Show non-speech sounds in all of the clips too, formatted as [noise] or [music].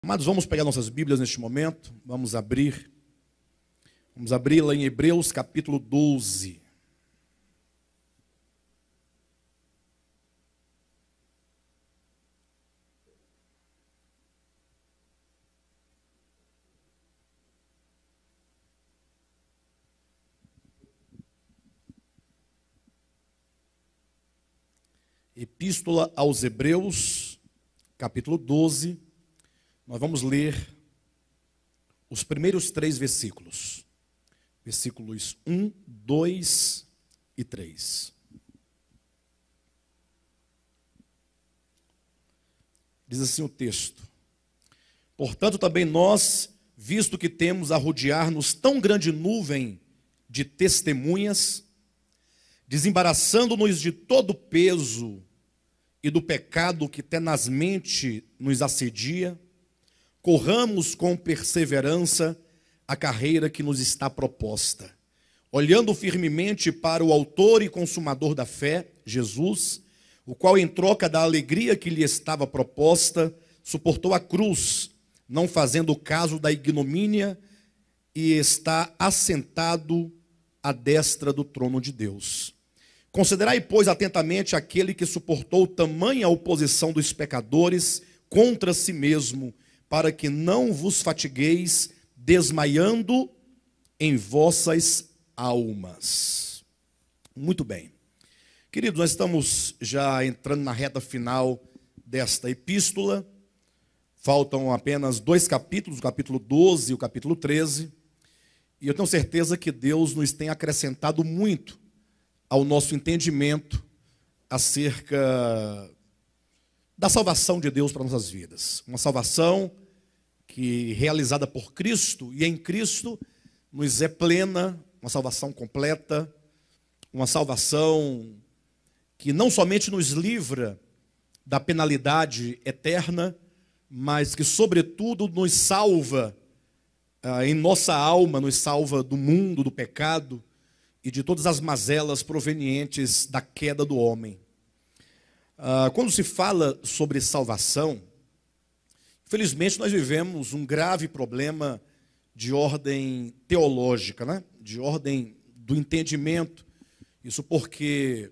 Amados, vamos pegar nossas Bíblias neste momento, vamos abrir. Vamos abri-la em Hebreus capítulo 12. Epístola aos Hebreus, capítulo 12 nós vamos ler os primeiros três versículos. Versículos 1, 2 e 3. Diz assim o texto: Portanto, também nós, visto que temos a rodear-nos tão grande nuvem de testemunhas, desembaraçando-nos de todo o peso e do pecado que tenazmente nos assedia, corramos com perseverança a carreira que nos está proposta, olhando firmemente para o Autor e Consumador da fé, Jesus, o qual, em troca da alegria que lhe estava proposta, suportou a cruz, não fazendo caso da ignomínia, e está assentado à destra do trono de Deus. Considerai, pois, atentamente aquele que suportou tamanha oposição dos pecadores contra si mesmo para que não vos fatigueis desmaiando em vossas almas. Muito bem. Queridos, nós estamos já entrando na reta final desta epístola. Faltam apenas dois capítulos, o capítulo 12 e o capítulo 13. E eu tenho certeza que Deus nos tem acrescentado muito ao nosso entendimento acerca da salvação de Deus para nossas vidas. Uma salvação que realizada por Cristo e em Cristo nos é plena, uma salvação completa, uma salvação que não somente nos livra da penalidade eterna, mas que, sobretudo, nos salva ah, em nossa alma, nos salva do mundo, do pecado e de todas as mazelas provenientes da queda do homem. Ah, quando se fala sobre salvação, infelizmente nós vivemos um grave problema de ordem teológica, né? de ordem do entendimento. Isso porque,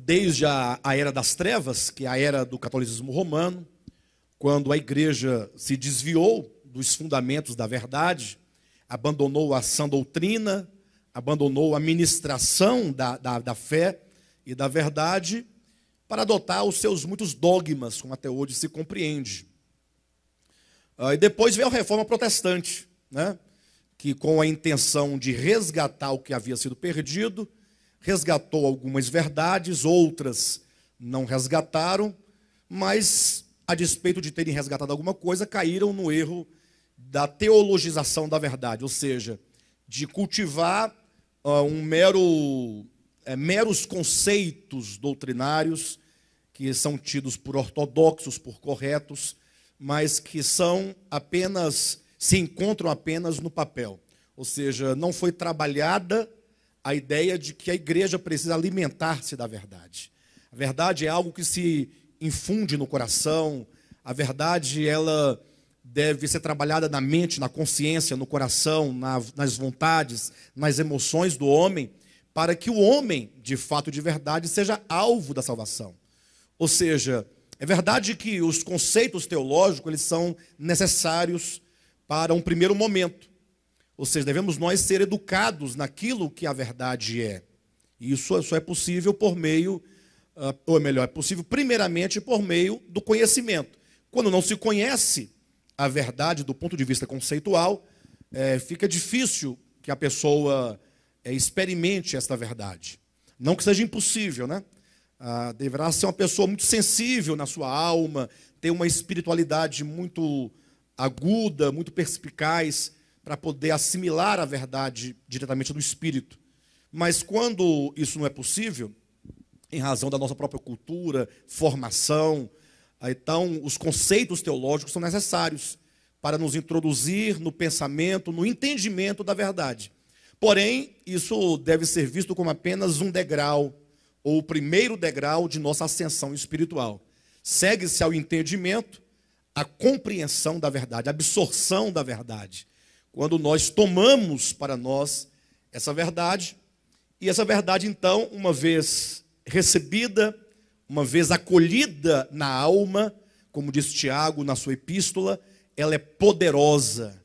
desde a, a era das trevas, que é a era do catolicismo romano, quando a igreja se desviou dos fundamentos da verdade, abandonou a sã doutrina, abandonou a ministração da, da, da fé e da verdade, para adotar os seus muitos dogmas, como até hoje se compreende. Ah, e depois veio a reforma protestante, né? que, com a intenção de resgatar o que havia sido perdido, resgatou algumas verdades, outras não resgataram, mas, a despeito de terem resgatado alguma coisa, caíram no erro da teologização da verdade, ou seja, de cultivar uh, um mero é, meros conceitos doutrinários que são tidos por ortodoxos, por corretos, mas que são apenas se encontram apenas no papel. Ou seja, não foi trabalhada a ideia de que a igreja precisa alimentar-se da verdade. A verdade é algo que se infunde no coração, a verdade ela deve ser trabalhada na mente, na consciência, no coração, na, nas vontades, nas emoções do homem, para que o homem, de fato, de verdade, seja alvo da salvação. Ou seja, é verdade que os conceitos teológicos eles são necessários para um primeiro momento. Ou seja, devemos nós ser educados naquilo que a verdade é. E isso só é possível por meio, ah, ou é melhor, é possível primeiramente por meio do conhecimento. Quando não se conhece a verdade do ponto de vista conceitual, é, fica difícil que a pessoa é, experimente esta verdade. Não que seja impossível, né? Ah, deverá ser uma pessoa muito sensível na sua alma, ter uma espiritualidade muito aguda, muito perspicaz, para poder assimilar a verdade diretamente do Espírito. Mas quando isso não é possível, em razão da nossa própria cultura, formação, ah, então os conceitos teológicos são necessários para nos introduzir no pensamento, no entendimento da verdade. Porém, isso deve ser visto como apenas um degrau, ou o primeiro degrau de nossa ascensão espiritual. Segue-se ao entendimento a compreensão da verdade, a absorção da verdade. Quando nós tomamos para nós essa verdade, e essa verdade, então, uma vez recebida, uma vez acolhida na alma, como diz Tiago na sua epístola, ela é poderosa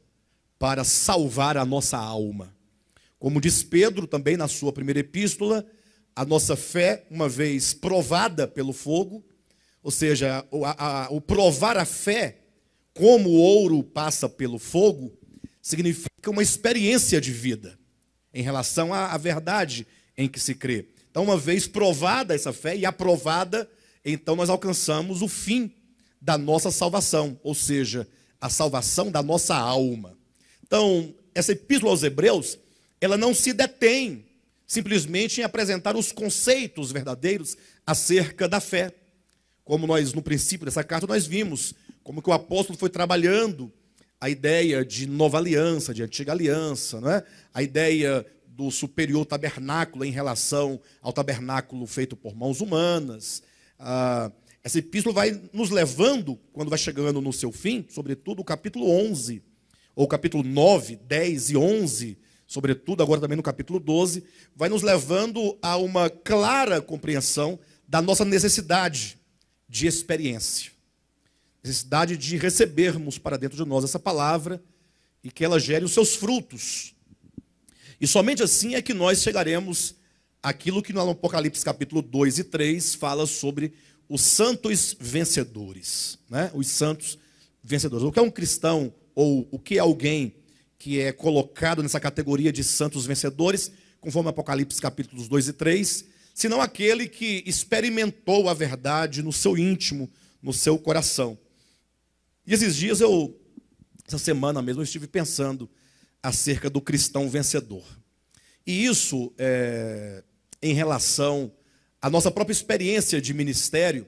para salvar a nossa alma. Como diz Pedro também na sua primeira epístola, a nossa fé, uma vez provada pelo fogo, ou seja, o, a, o provar a fé, como o ouro passa pelo fogo, significa uma experiência de vida em relação à, à verdade em que se crê. Então, uma vez provada essa fé e aprovada, então nós alcançamos o fim da nossa salvação, ou seja, a salvação da nossa alma. Então, essa epístola aos Hebreus ela não se detém simplesmente em apresentar os conceitos verdadeiros acerca da fé. Como nós, no princípio dessa carta, nós vimos como que o apóstolo foi trabalhando a ideia de nova aliança, de antiga aliança, não é? a ideia do superior tabernáculo em relação ao tabernáculo feito por mãos humanas. Ah, essa epístola vai nos levando, quando vai chegando no seu fim, sobretudo o capítulo 11, ou capítulo 9, 10 e 11, sobretudo agora também no capítulo 12, vai nos levando a uma clara compreensão da nossa necessidade de experiência. Necessidade de recebermos para dentro de nós essa palavra e que ela gere os seus frutos. E somente assim é que nós chegaremos àquilo que no Apocalipse capítulo 2 e 3 fala sobre os santos vencedores, né? Os santos vencedores. O que é um cristão ou o que é alguém que é colocado nessa categoria de santos vencedores, conforme Apocalipse capítulos 2 e 3, senão aquele que experimentou a verdade no seu íntimo, no seu coração. E esses dias eu, essa semana mesmo, eu estive pensando acerca do cristão vencedor. E isso é, em relação à nossa própria experiência de ministério,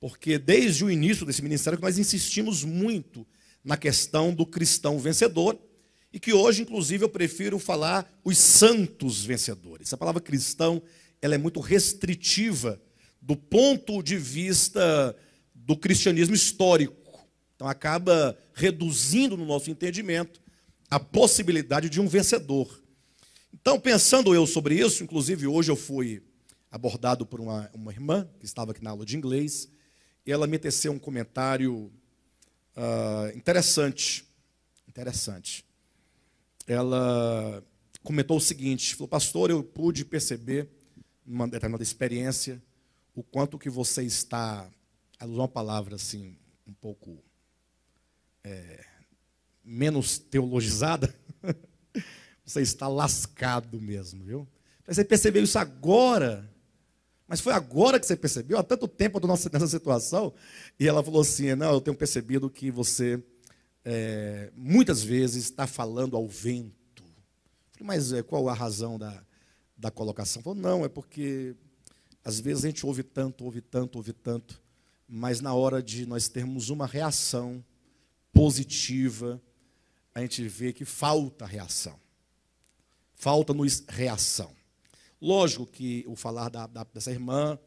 porque desde o início desse ministério nós insistimos muito na questão do cristão vencedor, e que hoje, inclusive, eu prefiro falar os santos vencedores. A palavra cristão ela é muito restritiva do ponto de vista do cristianismo histórico. Então, acaba reduzindo no nosso entendimento a possibilidade de um vencedor. Então, pensando eu sobre isso, inclusive hoje eu fui abordado por uma, uma irmã que estava aqui na aula de inglês, e ela me teceu um comentário uh, interessante. Interessante ela comentou o seguinte: falou, Pastor, eu pude perceber, numa determinada experiência, o quanto que você está. Ela usou uma palavra assim, um pouco. É, menos teologizada. [laughs] você está lascado mesmo, viu? Você percebeu isso agora. Mas foi agora que você percebeu, há tanto tempo nessa situação. E ela falou assim: Não, eu tenho percebido que você é, muitas vezes está falando ao vento. Falei, mas é, qual a razão da, da colocação? Falou, não, é porque às vezes a gente ouve tanto, ouve tanto, ouve tanto, mas na hora de nós termos uma reação positiva, a gente vê que falta reação. Falta-nos reação. Lógico que o falar da, da, dessa irmã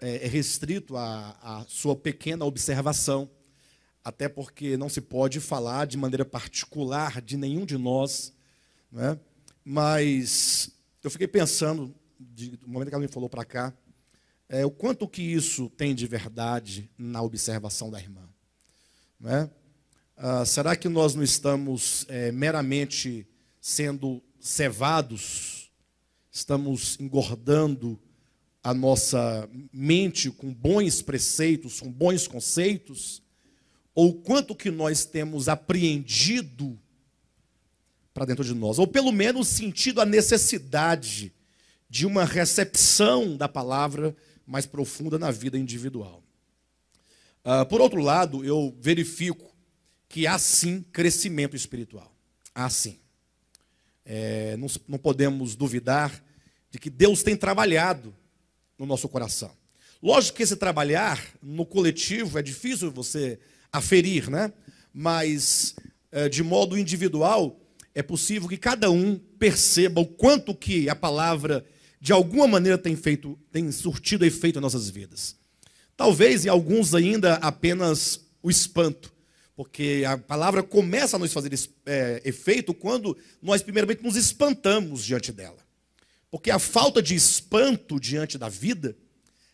é, é restrito à sua pequena observação até porque não se pode falar de maneira particular de nenhum de nós, né? mas eu fiquei pensando, de, do momento que ela me falou para cá, é, o quanto que isso tem de verdade na observação da irmã. Né? Ah, será que nós não estamos é, meramente sendo cevados, estamos engordando a nossa mente com bons preceitos, com bons conceitos? ou quanto que nós temos apreendido para dentro de nós, ou pelo menos sentido a necessidade de uma recepção da palavra mais profunda na vida individual. Uh, por outro lado, eu verifico que há sim crescimento espiritual. Há sim. É, não, não podemos duvidar de que Deus tem trabalhado no nosso coração. Lógico que esse trabalhar no coletivo é difícil você aferir, né? Mas eh, de modo individual, é possível que cada um perceba o quanto que a palavra de alguma maneira tem feito, tem surtido efeito em nossas vidas. Talvez em alguns ainda apenas o espanto, porque a palavra começa a nos fazer é, efeito quando nós primeiramente nos espantamos diante dela. Porque a falta de espanto diante da vida,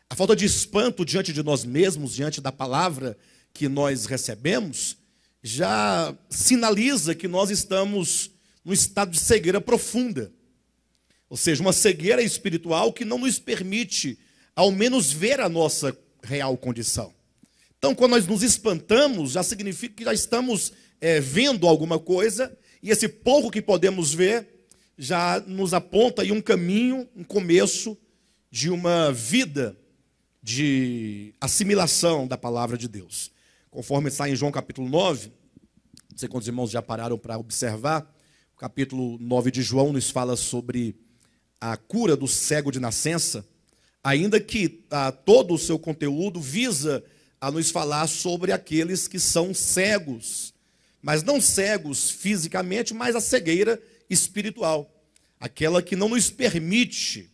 a falta de espanto diante de nós mesmos, diante da palavra, que nós recebemos já sinaliza que nós estamos num estado de cegueira profunda. Ou seja, uma cegueira espiritual que não nos permite, ao menos, ver a nossa real condição. Então, quando nós nos espantamos, já significa que já estamos é, vendo alguma coisa, e esse pouco que podemos ver já nos aponta aí um caminho, um começo de uma vida de assimilação da palavra de Deus conforme está em João capítulo 9, não sei quantos irmãos já pararam para observar, o capítulo 9 de João nos fala sobre a cura do cego de nascença, ainda que a, ah, todo o seu conteúdo visa a nos falar sobre aqueles que são cegos, mas não cegos fisicamente, mas a cegueira espiritual, aquela que não nos permite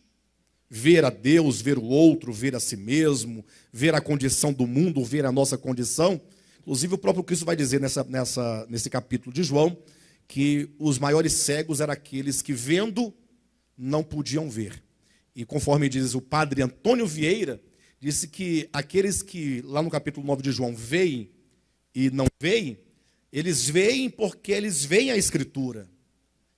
ver a Deus, ver o outro, ver a si mesmo, ver a condição do mundo, ver a nossa condição. Inclusive, o próprio Cristo vai dizer nessa, nessa, nesse capítulo de João que os maiores cegos eram aqueles que, vendo, não podiam ver. E conforme diz o padre Antônio Vieira, disse que aqueles que, lá no capítulo 9 de João, veem e não veem, eles veem porque eles veem a Escritura.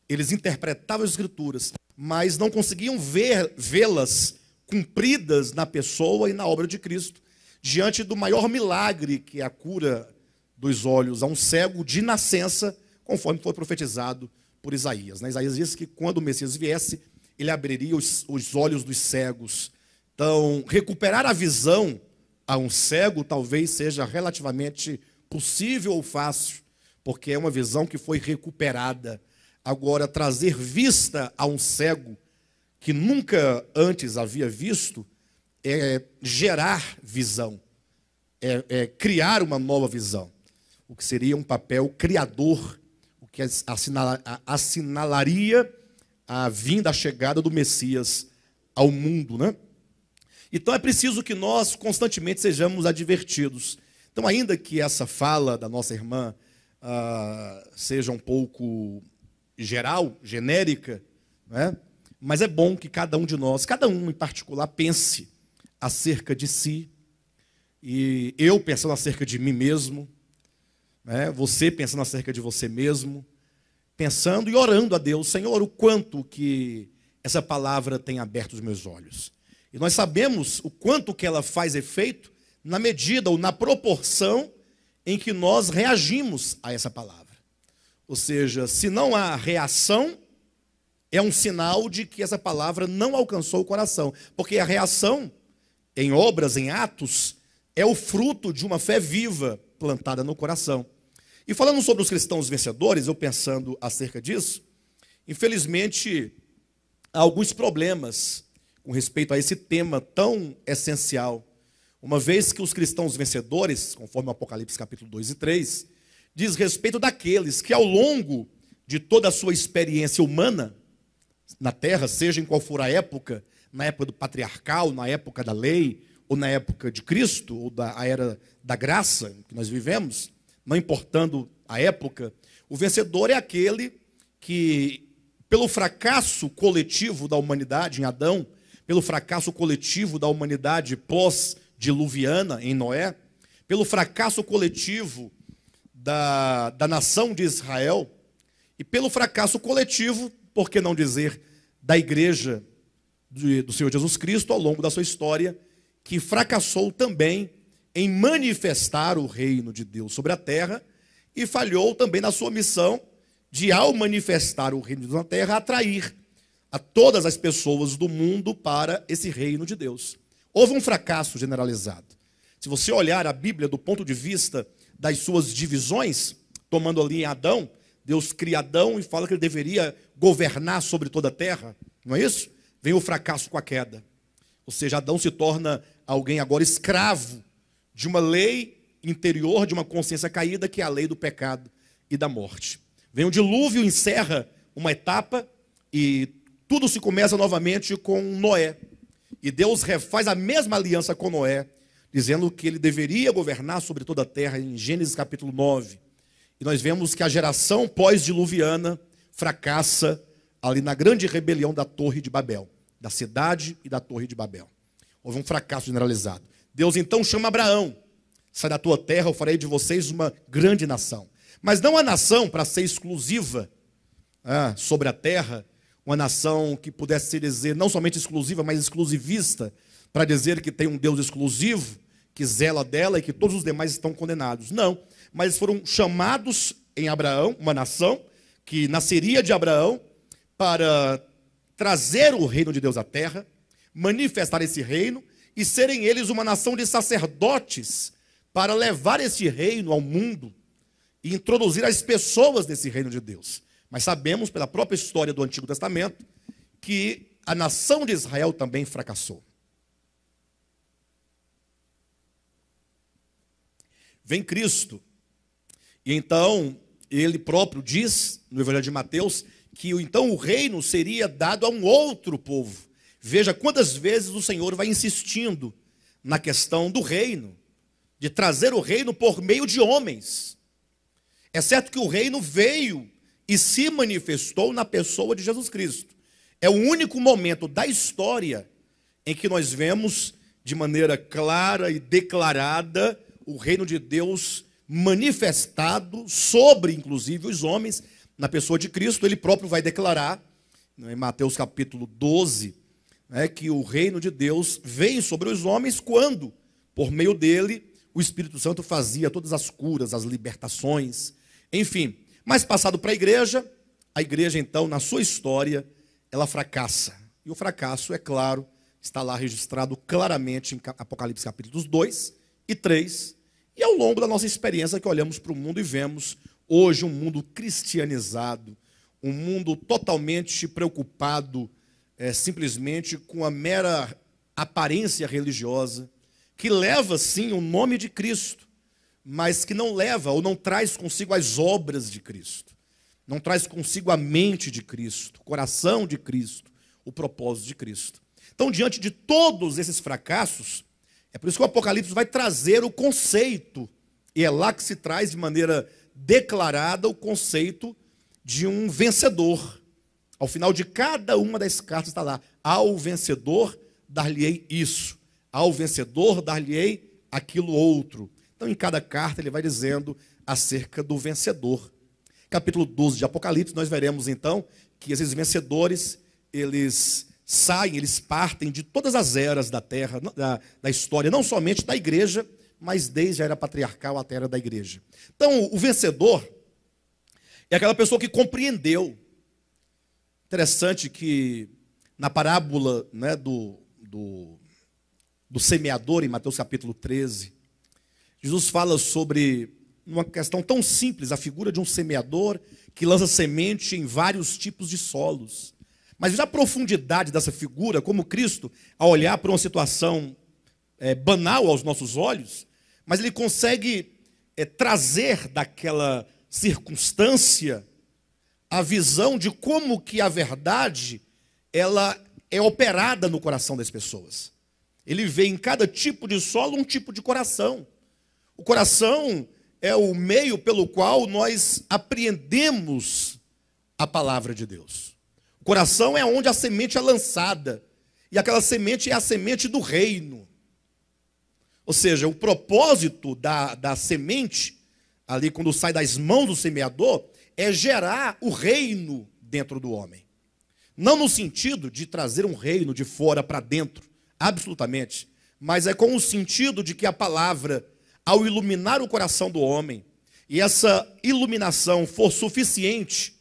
Eles interpretavam as Escrituras mas não conseguiam vê-las cumpridas na pessoa e na obra de Cristo, diante do maior milagre que é a cura dos olhos a um cego de nascença, conforme foi profetizado por Isaías. Né? Isaías disse que quando o Messias viesse, ele abriria os, os olhos dos cegos. Então, recuperar a visão a um cego talvez seja relativamente possível ou fácil, porque é uma visão que foi recuperada Agora, trazer vista a um cego que nunca antes havia visto é gerar visão, é, é criar uma nova visão, o que seria um papel criador, o que assinala, assinalaria a vinda, a chegada do Messias ao mundo, né? Então é preciso que nós constantemente sejamos advertidos. Então, ainda que essa fala da nossa irmã ah, seja um pouco geral, genérica, né? mas é bom que cada um de nós, cada um em particular, pense acerca de si. E eu pensando acerca de mim mesmo, né? você pensando acerca de você mesmo, pensando e orando a Deus, Senhor, o quanto que essa palavra tem aberto os meus olhos. E nós sabemos o quanto que ela faz efeito na medida ou na proporção em que nós reagimos a essa palavra. Ou seja, se não há reação, é um sinal de que essa palavra não alcançou o coração. Porque a reação, em obras, em atos, é o fruto de uma fé viva plantada no coração. E falando sobre os cristãos vencedores, eu pensando acerca disso, infelizmente há alguns problemas com respeito a esse tema tão essencial. Uma vez que os cristãos vencedores, conforme o Apocalipse capítulo 2 e 3, diz respeito daqueles que, ao longo de toda a sua experiência humana, na terra, seja em qual for a época, na época do patriarcal, na época da lei, ou na época de Cristo, ou da era da graça que nós vivemos, não importando a época, o vencedor é aquele que, pelo fracasso coletivo da humanidade em Adão, pelo fracasso coletivo da humanidade pós-diluviana em Noé, pelo fracasso coletivo da, da nação de Israel e pelo fracasso coletivo, por que não dizer, da igreja de, do Senhor Jesus Cristo ao longo da sua história, que fracassou também em manifestar o reino de Deus sobre a terra e falhou também na sua missão de, ao manifestar o reino de Deus na terra, atrair a todas as pessoas do mundo para esse reino de Deus. Houve um fracasso generalizado. Se você olhar a Bíblia do ponto de vista das suas divisões, tomando ali Adão, Deus cria Adão e fala que ele deveria governar sobre toda a terra, não é isso? Vem o fracasso com a queda. Ou seja, Adão se torna alguém agora escravo de uma lei interior, de uma consciência caída, que é a lei do pecado e da morte. Vem o dilúvio, encerra uma etapa e tudo se começa novamente com Noé. E Deus refaz a mesma aliança com Noé dizendo que ele deveria governar sobre toda a terra, em Gênesis capítulo 9. E nós vemos que a geração pós-diluviana fracassa ali na grande rebelião da Torre de Babel, da cidade e da Torre de Babel. Houve um fracasso generalizado. Deus então chama Abraão: sai da tua terra, eu farei de vocês uma grande nação. Mas não a nação para ser exclusiva ah, sobre a terra, uma nação que pudesse dizer não somente exclusiva, mas exclusivista, para dizer que tem um Deus exclusivo, que zela dela e que todos os demais estão condenados. Não, mas foram chamados em Abraão, uma nação que nasceria de Abraão para trazer o reino de Deus à terra, manifestar esse reino e serem eles uma nação de sacerdotes para levar esse reino ao mundo e introduzir as pessoas nesse reino de Deus. Mas sabemos pela própria história do Antigo Testamento que a nação de Israel também fracassou. vem Cristo. E então, ele próprio diz no Evangelho de Mateus que então o reino seria dado a um outro povo. Veja quantas vezes o Senhor vai insistindo na questão do reino, de trazer o reino por meio de homens. É certo que o reino veio e se manifestou na pessoa de Jesus Cristo. É o único momento da história em que nós vemos de maneira clara e declarada o reino de Deus manifestado sobre, inclusive, os homens, na pessoa de Cristo, ele próprio vai declarar, né, em Mateus capítulo 12, né, que o reino de Deus vem sobre os homens quando, por meio dele, o Espírito Santo fazia todas as curas, as libertações, enfim. Mas passado para a igreja, a igreja, então, na sua história, ela fracassa. E o fracasso, é claro, está lá registrado claramente em Apocalipse capítulos 2 e 3, e ao longo da nossa experiência que olhamos para o mundo e vemos hoje um mundo cristianizado, um mundo totalmente preocupado é, simplesmente com a mera aparência religiosa, que leva sim o nome de Cristo, mas que não leva ou não traz consigo as obras de Cristo, não traz consigo a mente de Cristo, o coração de Cristo, o propósito de Cristo. Então, diante de todos esses fracassos, é por isso que o Apocalipse vai trazer o conceito, e é lá que se traz de maneira declarada o conceito de um vencedor. Ao final de cada uma das cartas está lá: ao vencedor dar-lhe-ei isso, ao vencedor dar-lhe-ei aquilo outro. Então, em cada carta, ele vai dizendo acerca do vencedor. Capítulo 12 de Apocalipse, nós veremos então que esses vencedores, eles saem, eles partem de todas as eras da terra, da, da história, não somente da igreja, mas desde a era patriarcal até a era da igreja. Então, o vencedor é aquela pessoa que compreendeu. Interessante que na parábola né, do, do, do semeador, em Mateus capítulo 13, Jesus fala sobre uma questão tão simples, a figura de um semeador que lança semente em vários tipos de solos. Mas veja a profundidade dessa figura, como Cristo, a olhar para uma situação é, banal aos nossos olhos, mas ele consegue é, trazer daquela circunstância a visão de como que a verdade ela é operada no coração das pessoas. Ele vê em cada tipo de solo um tipo de coração. O coração é o meio pelo qual nós apreendemos a palavra de Deus. Coração é onde a semente é lançada. E aquela semente é a semente do reino. Ou seja, o propósito da, da semente, ali quando sai das mãos do semeador, é gerar o reino dentro do homem. Não no sentido de trazer um reino de fora para dentro, absolutamente, mas é com o sentido de que a palavra, ao iluminar o coração do homem, e essa iluminação for suficiente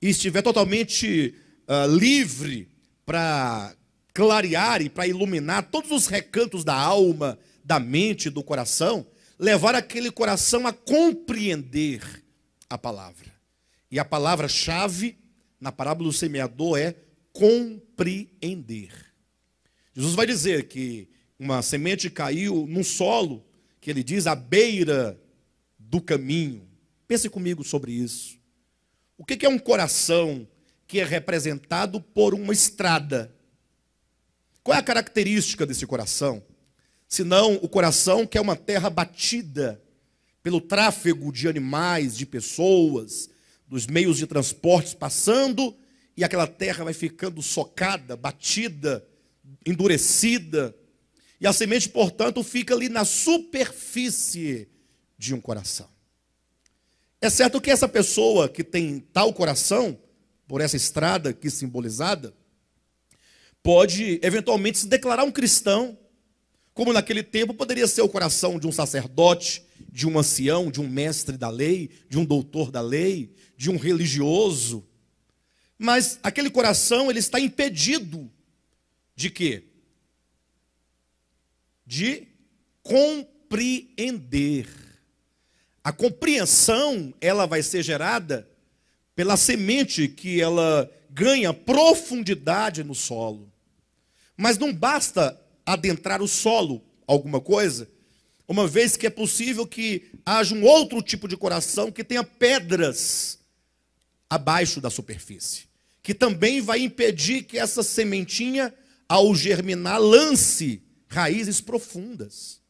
e estiver totalmente ah, livre para clarear e para iluminar todos os recantos da alma, da mente, do coração, levar aquele coração a compreender a palavra. E a palavra-chave na parábola do semeador é compreender. Jesus vai dizer que uma semente caiu num solo que ele diz à beira do caminho. Pense comigo sobre isso. O que é um coração que é representado por uma estrada. Qual é a característica desse coração? Senão o coração que é uma terra batida pelo tráfego de animais, de pessoas, dos meios de transportes passando, e aquela terra vai ficando socada, batida, endurecida, e a semente, portanto, fica ali na superfície de um coração. É certo que essa pessoa que tem tal coração, por essa estrada aqui simbolizada, pode eventualmente se declarar um cristão, como naquele tempo poderia ser o coração de um sacerdote, de um ancião, de um mestre da lei, de um doutor da lei, de um religioso. Mas aquele coração ele está impedido de quê? De compreender. A compreensão, ela vai ser gerada pela semente que ela ganha profundidade no solo. Mas não basta adentrar o solo alguma coisa, uma vez que é possível que haja um outro tipo de coração que tenha pedras abaixo da superfície, que também vai impedir que essa sementinha, ao germinar, lance raízes profundas.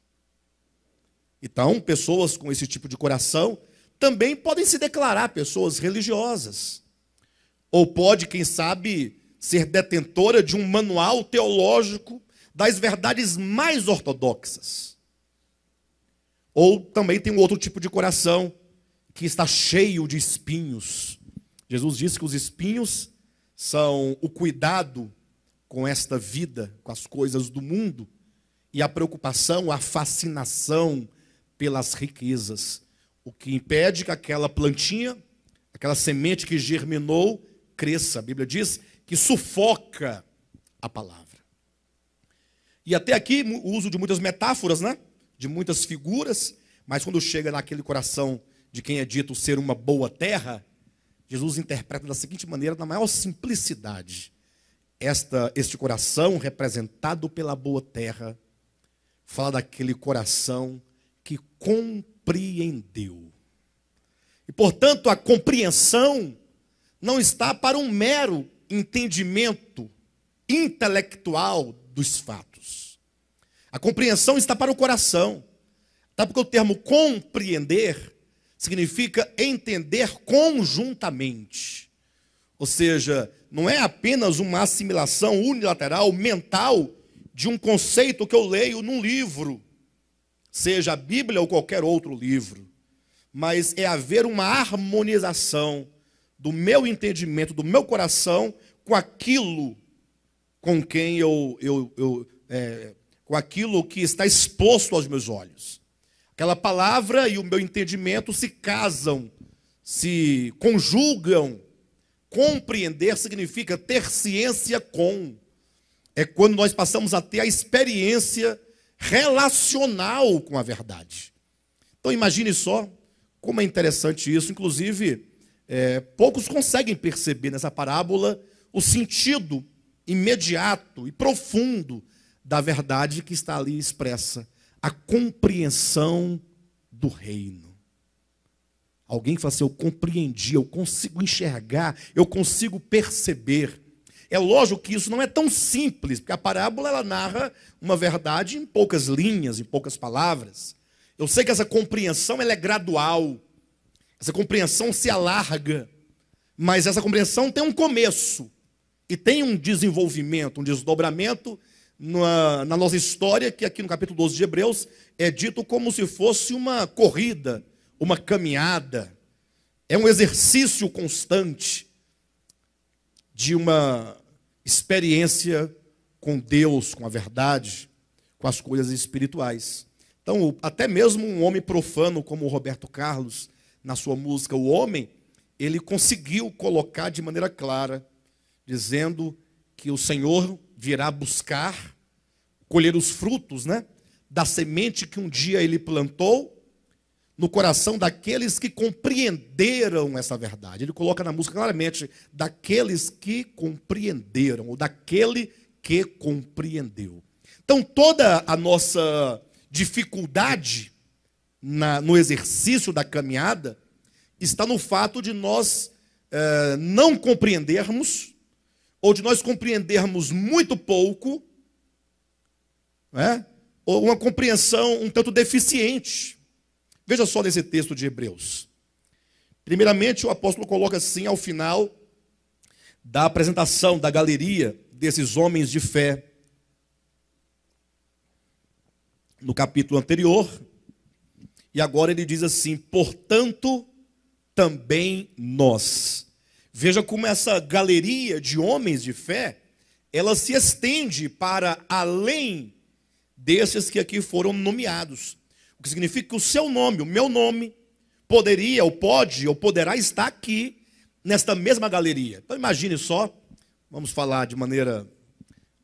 Então, pessoas com esse tipo de coração também podem se declarar pessoas religiosas. Ou pode, quem sabe, ser detentora de um manual teológico das verdades mais ortodoxas. Ou também tem um outro tipo de coração que está cheio de espinhos. Jesus disse que os espinhos são o cuidado com esta vida, com as coisas do mundo, e a preocupação, a fascinação pelas riquezas o que impede que aquela plantinha, aquela semente que germinou, cresça. A Bíblia diz que sufoca a palavra. E até aqui o uso de muitas metáforas, né? De muitas figuras, mas quando chega naquele coração de quem é dito ser uma boa terra, Jesus interpreta da seguinte maneira, na maior simplicidade. Esta, este coração representado pela boa terra, fala daquele coração que com compreendeu. E, portanto, a compreensão não está para um mero entendimento intelectual dos fatos. A compreensão está para o coração. Tá porque o termo compreender significa entender conjuntamente. Ou seja, não é apenas uma assimilação unilateral mental de um conceito que eu leio num livro seja a Bíblia ou qualquer outro livro, mas é haver uma harmonização do meu entendimento, do meu coração, com aquilo com quem eu, eu, eu é, com aquilo que está exposto aos meus olhos. Aquela palavra e o meu entendimento se casam, se conjugam. Compreender significa ter ciência com. É quando nós passamos a ter a experiência relacional com a verdade. Então imagine só como é interessante isso. Inclusive, é, poucos conseguem perceber nessa parábola o sentido imediato e profundo da verdade que está ali expressa, a compreensão do reino. Alguém que fala assim: eu compreendi, eu consigo enxergar, eu consigo perceber. É lógico que isso não é tão simples, porque a parábola ela narra uma verdade em poucas linhas, em poucas palavras. Eu sei que essa compreensão ela é gradual, essa compreensão se alarga, mas essa compreensão tem um começo e tem um desenvolvimento, um desdobramento na, na nossa história, que aqui no capítulo 12 de Hebreus é dito como se fosse uma corrida, uma caminhada. É um exercício constante de uma experiência com Deus, com a verdade, com as coisas espirituais. Então, até mesmo um homem profano como o Roberto Carlos, na sua música O Homem, ele conseguiu colocar de maneira clara, dizendo que o Senhor virá buscar colher os frutos, né, da semente que um dia ele plantou no coração daqueles que compreenderam essa verdade. Ele coloca na música claramente daqueles que compreenderam ou daquele que compreendeu. Então toda a nossa dificuldade na, no exercício da caminhada está no fato de nós eh, não compreendermos ou de nós compreendermos muito pouco, né? ou uma compreensão um tanto deficiente. Veja só nesse texto de Hebreus. Primeiramente, o apóstolo coloca assim ao final da apresentação da galeria desses homens de fé. No capítulo anterior, e agora ele diz assim: portanto, também nós. Veja como essa galeria de homens de fé, ela se estende para além desses que aqui foram nomeados. O que significa que o seu nome, o meu nome, poderia, ou pode, ou poderá estar aqui nesta mesma galeria. Então imagine só, vamos falar de maneira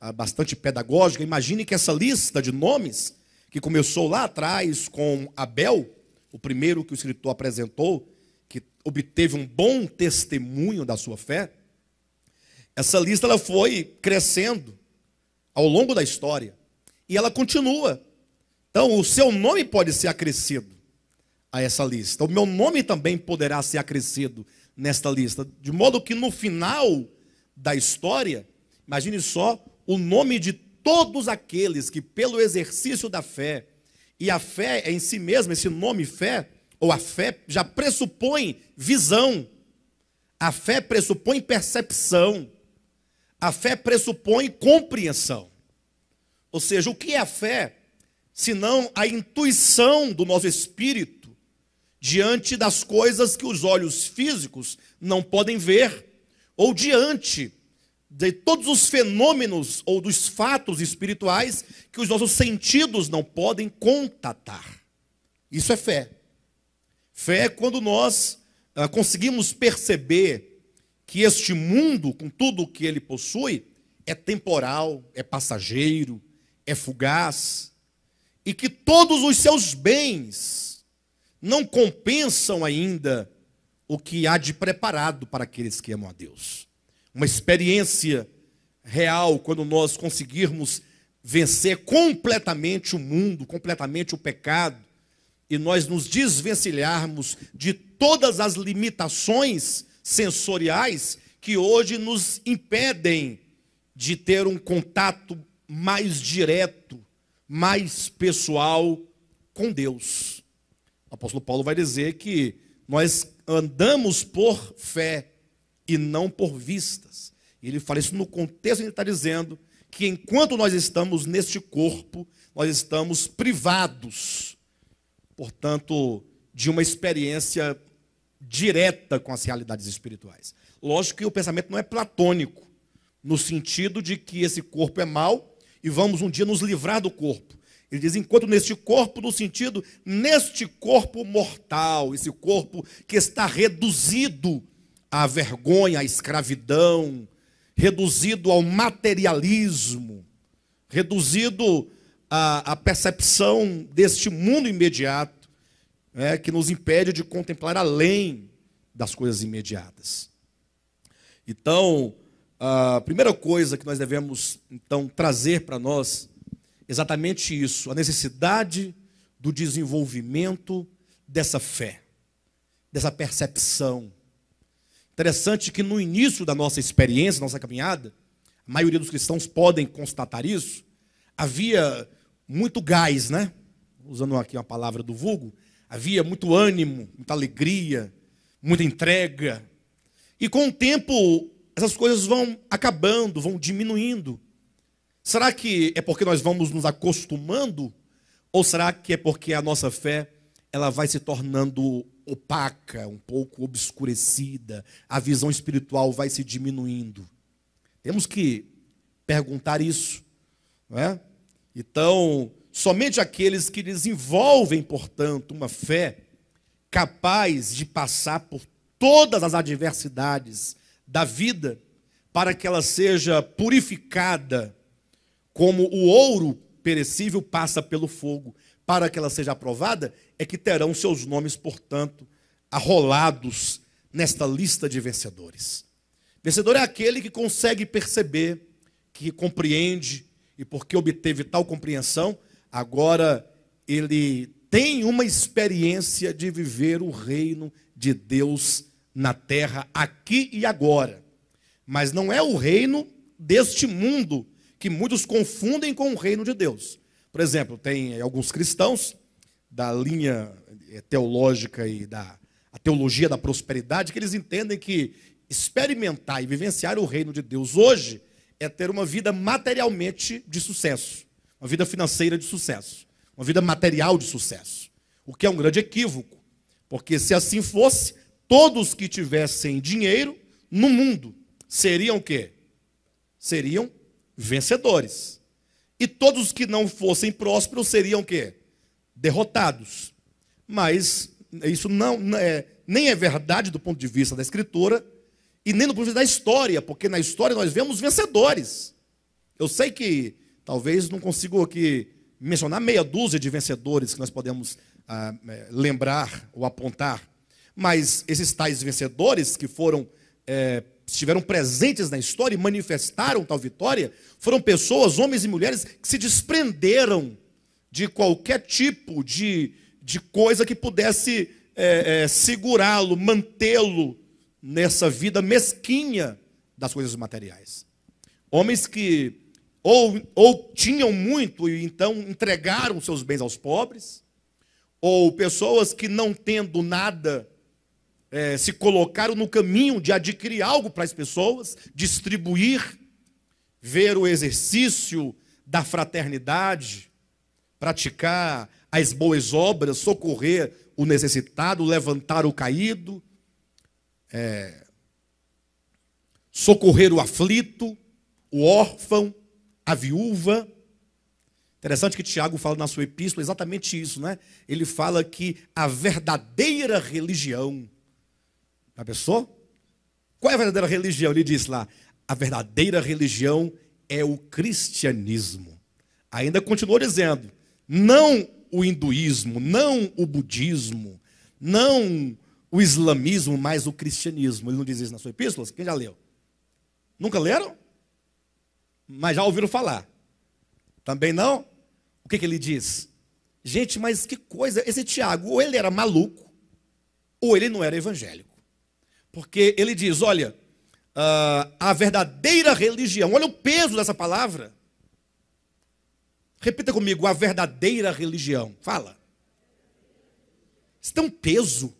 ah, bastante pedagógica, imagine que essa lista de nomes, que começou lá atrás com Abel, o primeiro que o escritor apresentou, que obteve um bom testemunho da sua fé, essa lista ela foi crescendo ao longo da história. E ela continua então, o seu nome pode ser acrescido a essa lista. O meu nome também poderá ser acrescido nesta lista. De modo que no final da história, imagine só o nome de todos aqueles que, pelo exercício da fé, e a fé é em si mesma, esse nome fé, ou a fé, já pressupõe visão. A fé pressupõe percepção. A fé pressupõe compreensão. Ou seja, o que é a fé? senão a intuição do nosso espírito diante das coisas que os olhos físicos não podem ver, ou diante de todos os fenômenos ou dos fatos espirituais que os nossos sentidos não podem contatar. Isso é fé. Fé é quando nós ah, conseguimos perceber que este mundo, com tudo o que ele possui, é temporal, é passageiro, é fugaz, e que todos os seus bens não compensam ainda o que há de preparado para aqueles que amam a Deus. Uma experiência real quando nós conseguirmos vencer completamente o mundo, completamente o pecado, e nós nos desvencilharmos de todas as limitações sensoriais que hoje nos impedem de ter um contato mais direto mais pessoal com Deus. O apóstolo Paulo vai dizer que nós andamos por fé e não por vistas. Ele fala isso no contexto em que ele está dizendo que enquanto nós estamos neste corpo, nós estamos privados, portanto, de uma experiência direta com as realidades espirituais. Lógico que o pensamento não é platônico, no sentido de que esse corpo é mau e vamos um dia nos livrar do corpo. Ele diz: enquanto neste corpo, no sentido, neste corpo mortal, esse corpo que está reduzido à vergonha, à escravidão, reduzido ao materialismo, reduzido à, à percepção deste mundo imediato, né, que nos impede de contemplar além das coisas imediatas. Então, a primeira coisa que nós devemos, então, trazer para nós exatamente isso: a necessidade do desenvolvimento dessa fé, dessa percepção. Interessante que no início da nossa experiência, nossa caminhada, a maioria dos cristãos podem constatar isso, havia muito gás, né? Usando aqui uma palavra do vulgo, havia muito ânimo, muita alegria, muita entrega. E com o tempo essas coisas vão acabando, vão diminuindo. Será que é porque nós vamos nos acostumando? Ou será que é porque a nossa fé ela vai se tornando opaca, um pouco obscurecida, a visão espiritual vai se diminuindo? Temos que perguntar isso, não é? Então, somente aqueles que desenvolvem, portanto, uma fé capaz de passar por todas as adversidades da vida, para que ela seja purificada, como o ouro perecível passa pelo fogo, para que ela seja aprovada, é que terão seus nomes, portanto, arrolados nesta lista de vencedores. Vencedor é aquele que consegue perceber, que compreende, e porque obteve tal compreensão, agora ele tem uma experiência de viver o reino de Deus na terra aqui e agora. Mas não é o reino deste mundo que muitos confundem com o reino de Deus. Por exemplo, tem alguns cristãos da linha eh, teológica e da teologia da prosperidade que eles entendem que experimentar e vivenciar o reino de Deus hoje é ter uma vida materialmente de sucesso, uma vida financeira de sucesso, uma vida material de sucesso, o que é um grande equívoco, porque se assim fosse, todos que tivessem dinheiro no mundo seriam o quê? Seriam vencedores. E todos que não fossem prósperos seriam o quê? Derrotados. Mas isso não, é, nem é verdade do ponto de vista da escritura e nem do ponto de vista da história, porque na história nós vemos vencedores. Eu sei que talvez não consigo aqui mencionar meia dúzia de vencedores que nós podemos ah, eh, lembrar ou apontar, mas esses tais vencedores que foram é, estiveram presentes na história e manifestaram tal vitória foram pessoas, homens e mulheres, que se desprenderam de qualquer tipo de, de coisa que pudesse é, é, segurá-lo, mantê-lo nessa vida mesquinha das coisas materiais. Homens que ou, ou tinham muito e então entregaram seus bens aos pobres, ou pessoas que não tendo nada é, se colocaram no caminho de adquirir algo para as pessoas, distribuir, ver o exercício da fraternidade, praticar as boas obras, socorrer o necessitado, levantar o caído, é, socorrer o aflito, o órfão, a viúva. Interessante que Tiago fala na sua epístola exatamente isso, né? Ele fala que a verdadeira religião já pensou? Qual é a verdadeira religião? Ele diz lá: a verdadeira religião é o cristianismo. Ainda continuou dizendo: não o hinduísmo, não o budismo, não o islamismo, mas o cristianismo. Ele não diz isso na sua epístola? Quem já leu? Nunca leram? Mas já ouviram falar. Também não? O que, que ele diz? Gente, mas que coisa! Esse Tiago, ou ele era maluco, ou ele não era evangélico. Porque ele diz: olha, ah, a verdadeira religião, olha o peso dessa palavra. Repita comigo, a verdadeira religião. Fala. Isso tem um peso.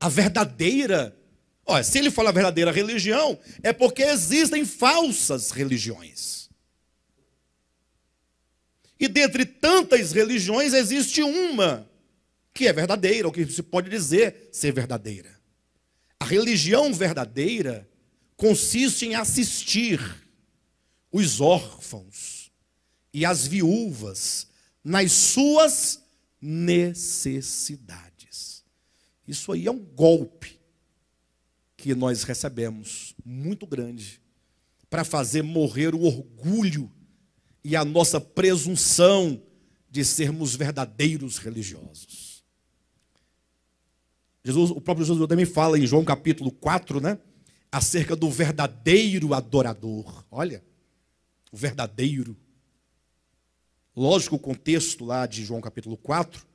A verdadeira. Olha, se ele fala a verdadeira religião, é porque existem falsas religiões. E dentre tantas religiões existe uma que é verdadeira, ou que se pode dizer ser verdadeira. A religião verdadeira consiste em assistir os órfãos e as viúvas nas suas necessidades. Isso aí é um golpe que nós recebemos muito grande para fazer morrer o orgulho e a nossa presunção de sermos verdadeiros religiosos. Jesus, o próprio Jesus também fala em João capítulo 4, né? Acerca do verdadeiro adorador. Olha, o verdadeiro. Lógico, o contexto lá de João capítulo 4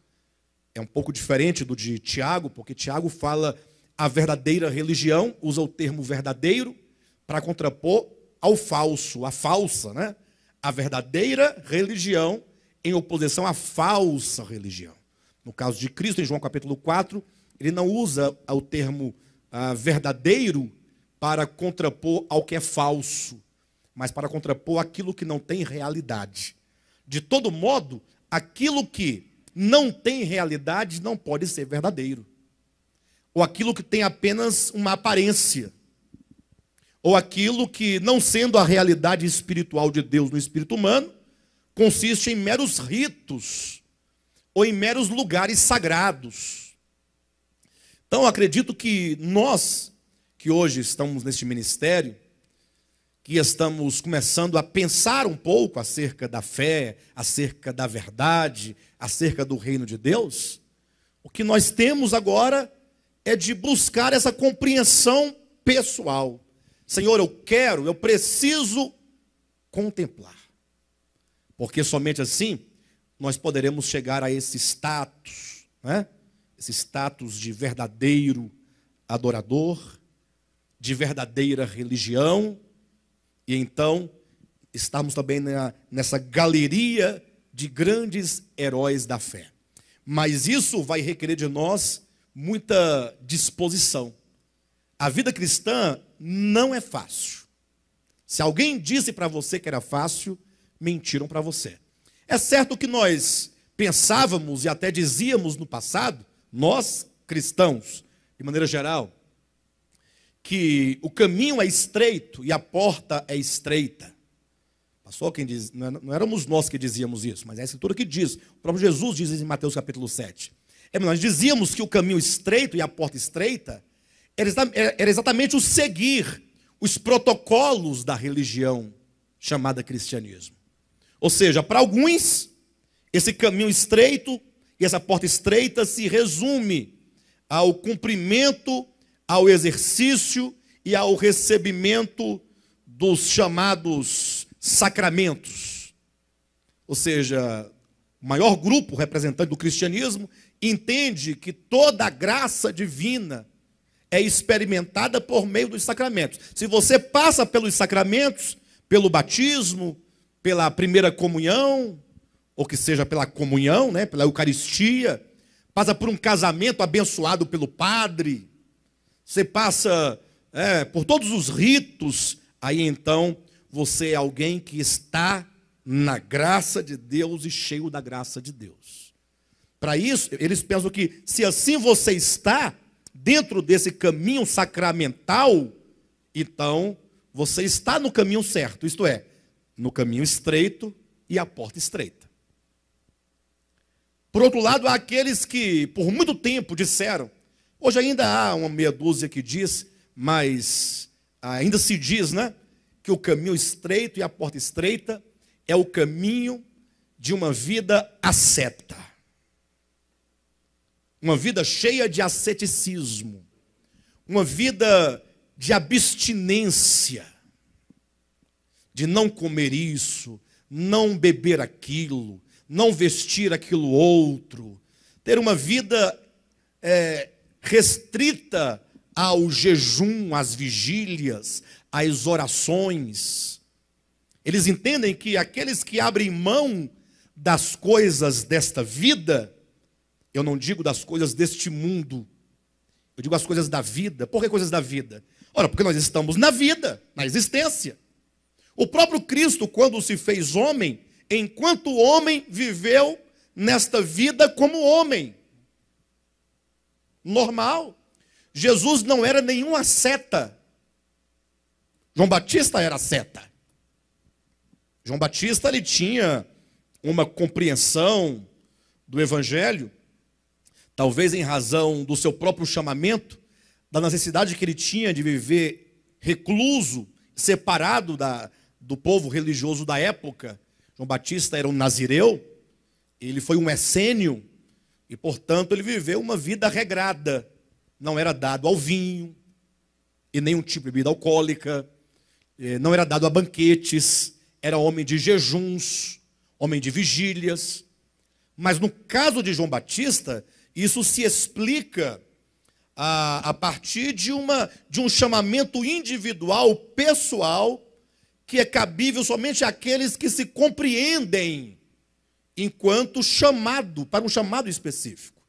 é um pouco diferente do de Tiago, porque Tiago fala a verdadeira religião, usa o termo verdadeiro para contrapor ao falso, a falsa, né? A verdadeira religião em oposição à falsa religião. No caso de Cristo, em João capítulo 4, ele não usa o termo ah, verdadeiro para contrapor ao que é falso, mas para contrapor aquilo que não tem realidade. De todo modo, aquilo que não tem realidade não pode ser verdadeiro. Ou aquilo que tem apenas uma aparência. Ou aquilo que, não sendo a realidade espiritual de Deus no espírito humano, consiste em meros ritos ou em meros lugares sagrados então, acredito que nós, que hoje estamos neste ministério, que estamos começando a pensar um pouco acerca da fé, acerca da verdade, acerca do reino de Deus, o que nós temos agora é de buscar essa compreensão pessoal. Senhor, eu quero, eu preciso contemplar. Porque somente assim nós poderemos chegar a esse status, né? esse status de verdadeiro adorador, de verdadeira religião, e então estamos também na, nessa galeria de grandes heróis da fé. Mas isso vai requerer de nós muita disposição. A vida cristã não é fácil. Se alguém disse para você que era fácil, mentiram para você. É certo que nós pensávamos e até dizíamos no passado nós cristãos, de maneira geral, que o caminho é estreito e a porta é estreita. Só quem diz, não, não éramos nós que dizíamos isso, mas é a Escritura que diz. O próprio Jesus diz em Mateus capítulo 7. É, nós dizíamos que o caminho estreito e a porta estreita era exatamente o seguir os protocolos da religião chamada cristianismo. Ou seja, para alguns, esse caminho estreito e essa porta estreita se resume ao cumprimento, ao exercício e ao recebimento dos chamados sacramentos. Ou seja, o maior grupo representante do cristianismo entende que toda a graça divina é experimentada por meio dos sacramentos. Se você passa pelos sacramentos, pelo batismo, pela primeira comunhão, ou que seja pela comunhão, né, pela Eucaristia, passa por um casamento abençoado pelo padre, você passa é, por todos os ritos, aí então você é alguém que está na graça de Deus e cheio da graça de Deus. Para isso, eles pensam que se assim você está dentro desse caminho sacramental, então você está no caminho certo, isto é, no caminho estreito e a porta estreita. Por outro lado, há aqueles que por muito tempo disseram, hoje ainda há uma meia dúzia que diz, mas ainda se diz, né? Que o caminho estreito e a porta estreita é o caminho de uma vida acepta. Uma vida cheia de asceticismo. Uma vida de abstinência. De não comer isso, não beber aquilo, não vestir aquilo outro, ter uma vida é, restrita ao jejum, às vigílias, às orações. Eles entendem que aqueles que abrem mão das coisas desta vida, eu não digo das coisas deste mundo, eu digo as coisas da vida. Por que coisas da vida? Ora, porque nós estamos na vida, na existência. O próprio Cristo, quando se fez homem, enquanto o homem viveu nesta vida como homem. Normal. Jesus não era nenhuma seta. João Batista era seta. João Batista ele tinha uma compreensão do evangelho, talvez em razão do seu próprio chamamento, da necessidade que ele tinha de viver recluso, separado da, do povo religioso da época João Batista era um nazireu, ele foi um essênio, e portanto ele viveu uma vida regrada. Não era dado ao vinho, e nenhum tipo de bebida alcoólica, não era dado a banquetes, era homem de jejuns, homem de vigílias. Mas no caso de João Batista, isso se explica a, a partir de, uma, de um chamamento individual, pessoal, que é cabível somente àqueles que se compreendem enquanto chamado, para um chamado específico.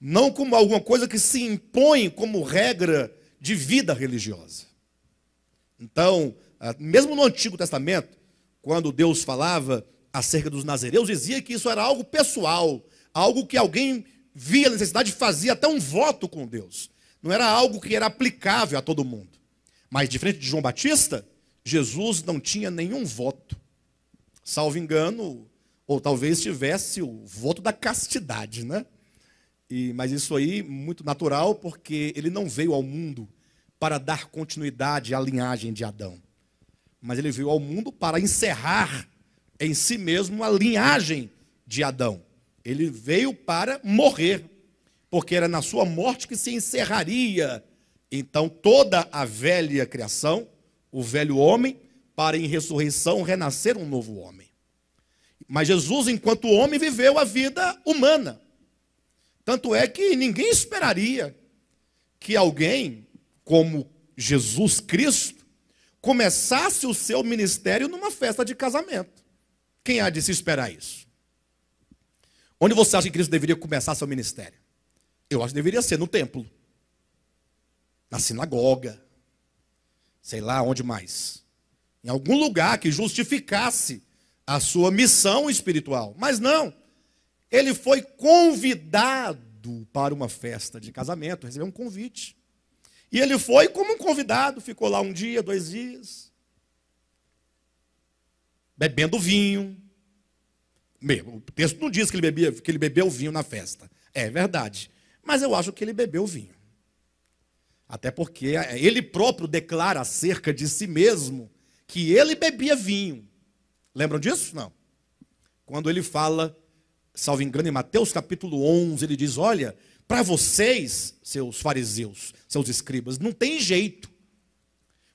Não como alguma coisa que se impõe como regra de vida religiosa. Então, ah, mesmo no Antigo Testamento, quando Deus falava acerca dos nazereus, dizia que isso era algo pessoal, algo que alguém via necessidade e fazia até um voto com Deus. Não era algo que era aplicável a todo mundo. Mas, diferente de João Batista, Jesus não tinha nenhum voto. Salvo engano, ou talvez tivesse o voto da castidade, né? E, mas isso aí, muito natural, porque ele não veio ao mundo para dar continuidade à linhagem de Adão. Mas ele veio ao mundo para encerrar em si mesmo a linhagem de Adão. Ele veio para morrer, porque era na sua morte que se encerraria então toda a velha criação o velho homem para em ressurreição renascer um novo homem. Mas Jesus, enquanto homem, viveu a vida humana. Tanto é que ninguém esperaria que alguém como Jesus Cristo começasse o seu ministério numa festa de casamento. Quem há de se esperar isso? Onde você acha que Cristo deveria começar seu ministério? Eu acho que deveria ser no templo, na sinagoga, sei lá onde mais, em algum lugar que justificasse a sua missão espiritual. Mas não, ele foi convidado para uma festa de casamento, recebeu um convite. E ele foi como um convidado, ficou lá um dia, dois dias, bebendo vinho. O texto não diz que ele, bebia, que ele bebeu vinho na festa. É verdade. Mas eu acho que ele bebeu vinho. Até porque ele próprio declara acerca de si mesmo que ele bebia vinho. Lembram disso? Não. Quando ele fala, salvo engano, em Mateus capítulo 11, ele diz: Olha, para vocês, seus fariseus, seus escribas, não tem jeito.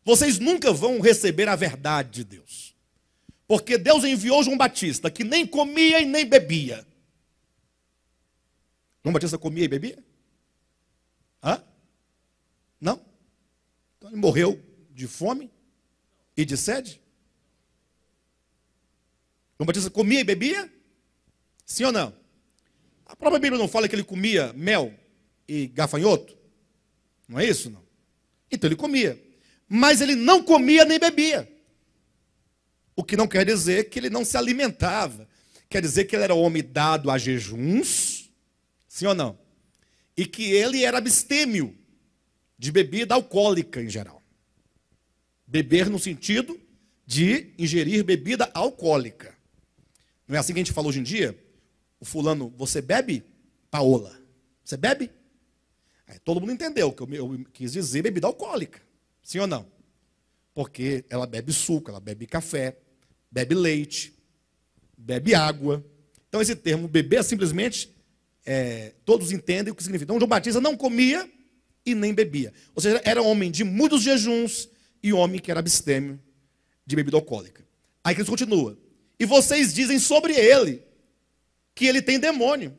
Vocês nunca vão receber a verdade de Deus. Porque Deus enviou João Batista, que nem comia e nem bebia. João Batista comia e bebia? Não? Então ele morreu de fome e de sede? João Batista comia e bebia? Sim ou não? A própria Bíblia não fala que ele comia mel e gafanhoto? Não é isso, não? Então ele comia. Mas ele não comia nem bebia. O que não quer dizer que ele não se alimentava. Quer dizer que ele era homem dado a jejuns? Sim ou não? E que ele era abstêmio de bebida alcoólica em geral. Beber no sentido de ingerir bebida alcoólica. Não é assim que a gente fala hoje em dia? O fulano, você bebe? Paola, você bebe? Aí, todo mundo entendeu que eu, eu quis dizer bebida alcoólica. Sim ou não? Porque ela bebe suco, ela bebe café, bebe leite, bebe água. Então, esse termo beber simplesmente, é, todos entendem o que significa. Então, João Batista não comia e nem bebia. Ou seja, era homem de muitos jejuns e homem que era abstêmio de bebida alcoólica. Aí Cristo continua. E vocês dizem sobre ele que ele tem demônio.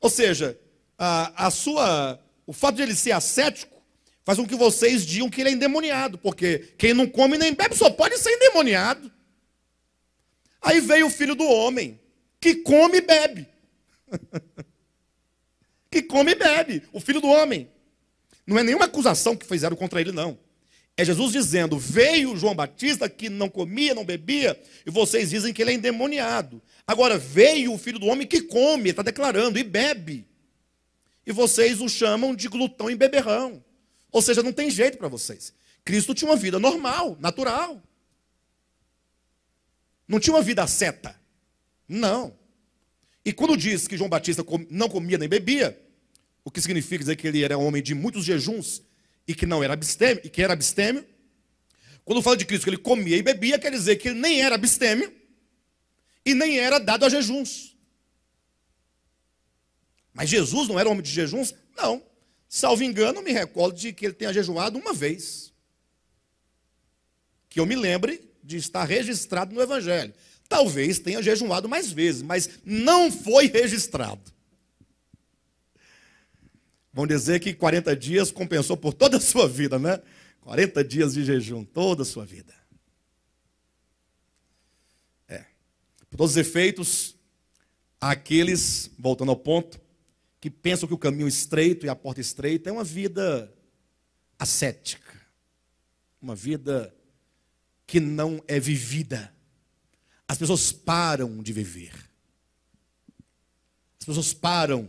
Ou seja, a, a sua, o fato de ele ser ascético faz com que vocês digam que ele é endemoniado, porque quem não come nem bebe só pode ser endemoniado. Aí veio o filho do homem, que come e bebe. [laughs] que come e bebe, o filho do homem. Não é nenhuma acusação que fizeram contra ele, não. É Jesus dizendo: Veio João Batista que não comia, não bebia, e vocês dizem que ele é endemoniado. Agora veio o filho do homem que come, está declarando, e bebe. E vocês o chamam de glutão e beberrão. Ou seja, não tem jeito para vocês. Cristo tinha uma vida normal, natural. Não tinha uma vida seta. Não. E quando diz que João Batista não comia nem bebia, o que significa dizer que ele era um homem de muitos jejuns e que não era abstêmio, e que era abstêmio. Quando fala de Cristo que ele comia e bebia, quer dizer que ele nem era abstêmio e nem era dado a jejuns. Mas Jesus não era homem de jejuns? Não. Salvo engano, me recordo de que ele tenha jejuado uma vez. Que eu me lembre de estar registrado no Evangelho. Talvez tenha jejuado mais vezes, mas não foi registrado. Vão dizer que 40 dias compensou por toda a sua vida, né? 40 dias de jejum, toda a sua vida. É. Por todos os efeitos, aqueles, voltando ao ponto, que pensam que o caminho estreito e a porta estreita é uma vida ascética, uma vida que não é vivida as pessoas param de viver. As pessoas param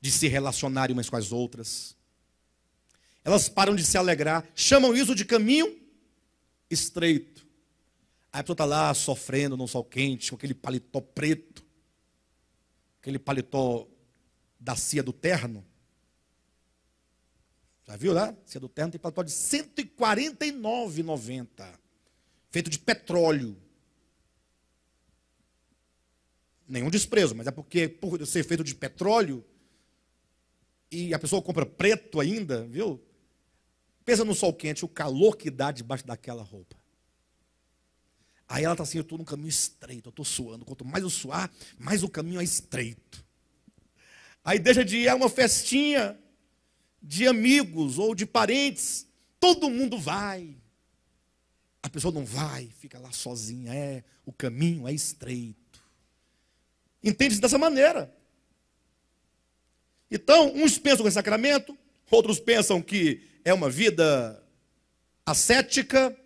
de se relacionarem umas com as outras. Elas param de se alegrar. Chamam isso de caminho estreito. Aí a pessoa está lá sofrendo num sol quente, com aquele paletó preto, aquele paletó da cia do terno. Já viu lá? Cia do terno tem paletó de R$ 149,90. Feito de petróleo. Nenhum desprezo, mas é porque por ser feito de petróleo e a pessoa compra preto ainda, viu? Pensa no sol quente, o calor que dá debaixo daquela roupa. Aí ela está assim, eu estou num caminho estreito, eu estou suando. Quanto mais eu suar, mais o caminho é estreito. Aí deixa de ir a uma festinha de amigos ou de parentes. Todo mundo vai. A pessoa não vai, fica lá sozinha. É, o caminho é estreito. Entende-se dessa maneira. Então, uns pensam que é sacramento, outros pensam que é uma vida ascética.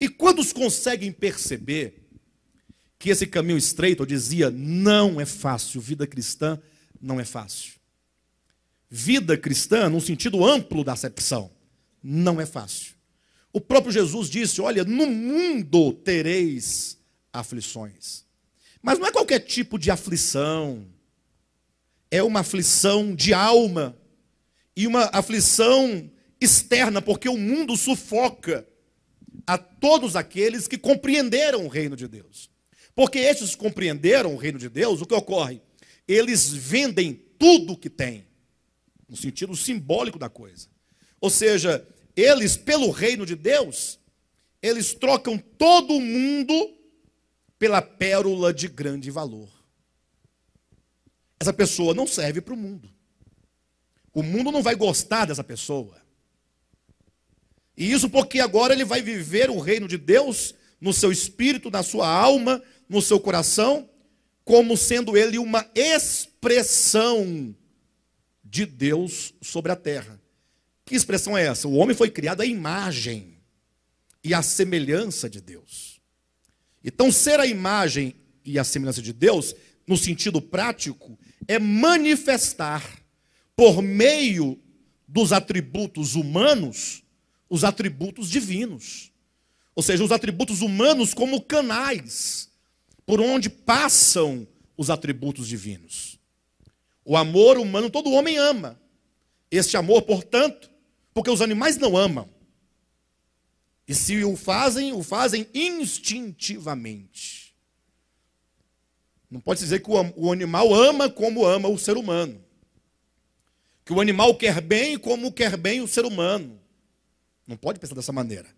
E quantos conseguem perceber que esse caminho estreito, eu dizia, não é fácil, vida cristã não é fácil. Vida cristã, num sentido amplo da acepção, não é fácil. O próprio Jesus disse: Olha, no mundo tereis aflições. Mas não é qualquer tipo de aflição. É uma aflição de alma e uma aflição externa, porque o mundo sufoca a todos aqueles que compreenderam o reino de Deus. Porque que compreenderam o reino de Deus, o que ocorre? Eles vendem tudo o que têm, no sentido simbólico da coisa. Ou seja, eles, pelo reino de Deus, eles trocam todo o mundo pela pérola de grande valor. Essa pessoa não serve para o mundo. O mundo não vai gostar dessa pessoa. E isso porque agora ele vai viver o reino de Deus no seu espírito, na sua alma, no seu coração, como sendo ele uma expressão de Deus sobre a terra. Que expressão é essa? O homem foi criado à imagem e à semelhança de Deus. Então, ser a imagem e a semelhança de Deus, no sentido prático, é manifestar por meio dos atributos humanos os atributos divinos. Ou seja, os atributos humanos como canais por onde passam os atributos divinos. O amor humano todo homem ama. Este amor, portanto, porque os animais não amam. E se o fazem, o fazem instintivamente. Não pode dizer que o animal ama como ama o ser humano. Que o animal quer bem como quer bem o ser humano. Não pode pensar dessa maneira.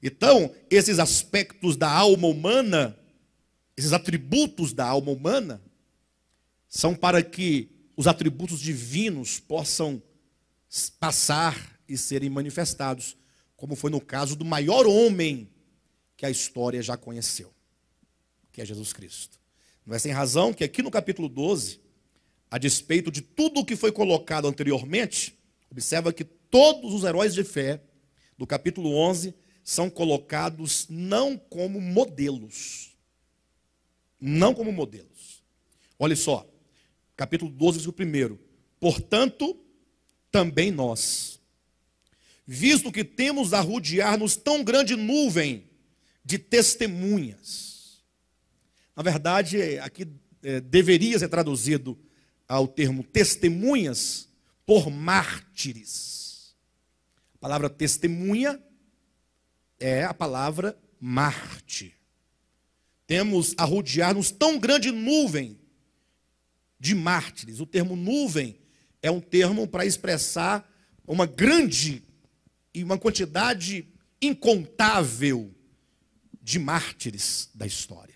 Então, esses aspectos da alma humana, esses atributos da alma humana, são para que os atributos divinos possam passar e serem manifestados como foi no caso do maior homem que a história já conheceu, que é Jesus Cristo. Não é sem razão que aqui no capítulo 12, a despeito de tudo o que foi colocado anteriormente, observa que todos os heróis de fé do capítulo 11 são colocados não como modelos. Não como modelos. Olha só, capítulo 12, versículo 1. Portanto, também nós visto que temos a rodear-nos tão grande nuvem de testemunhas. Na verdade, aqui é, deveria ser traduzido ao termo testemunhas por mártires. A palavra testemunha é a palavra Marte. Temos a rodear-nos tão grande nuvem de mártires. O termo nuvem é um termo para expressar uma grande e uma quantidade incontável de mártires da história.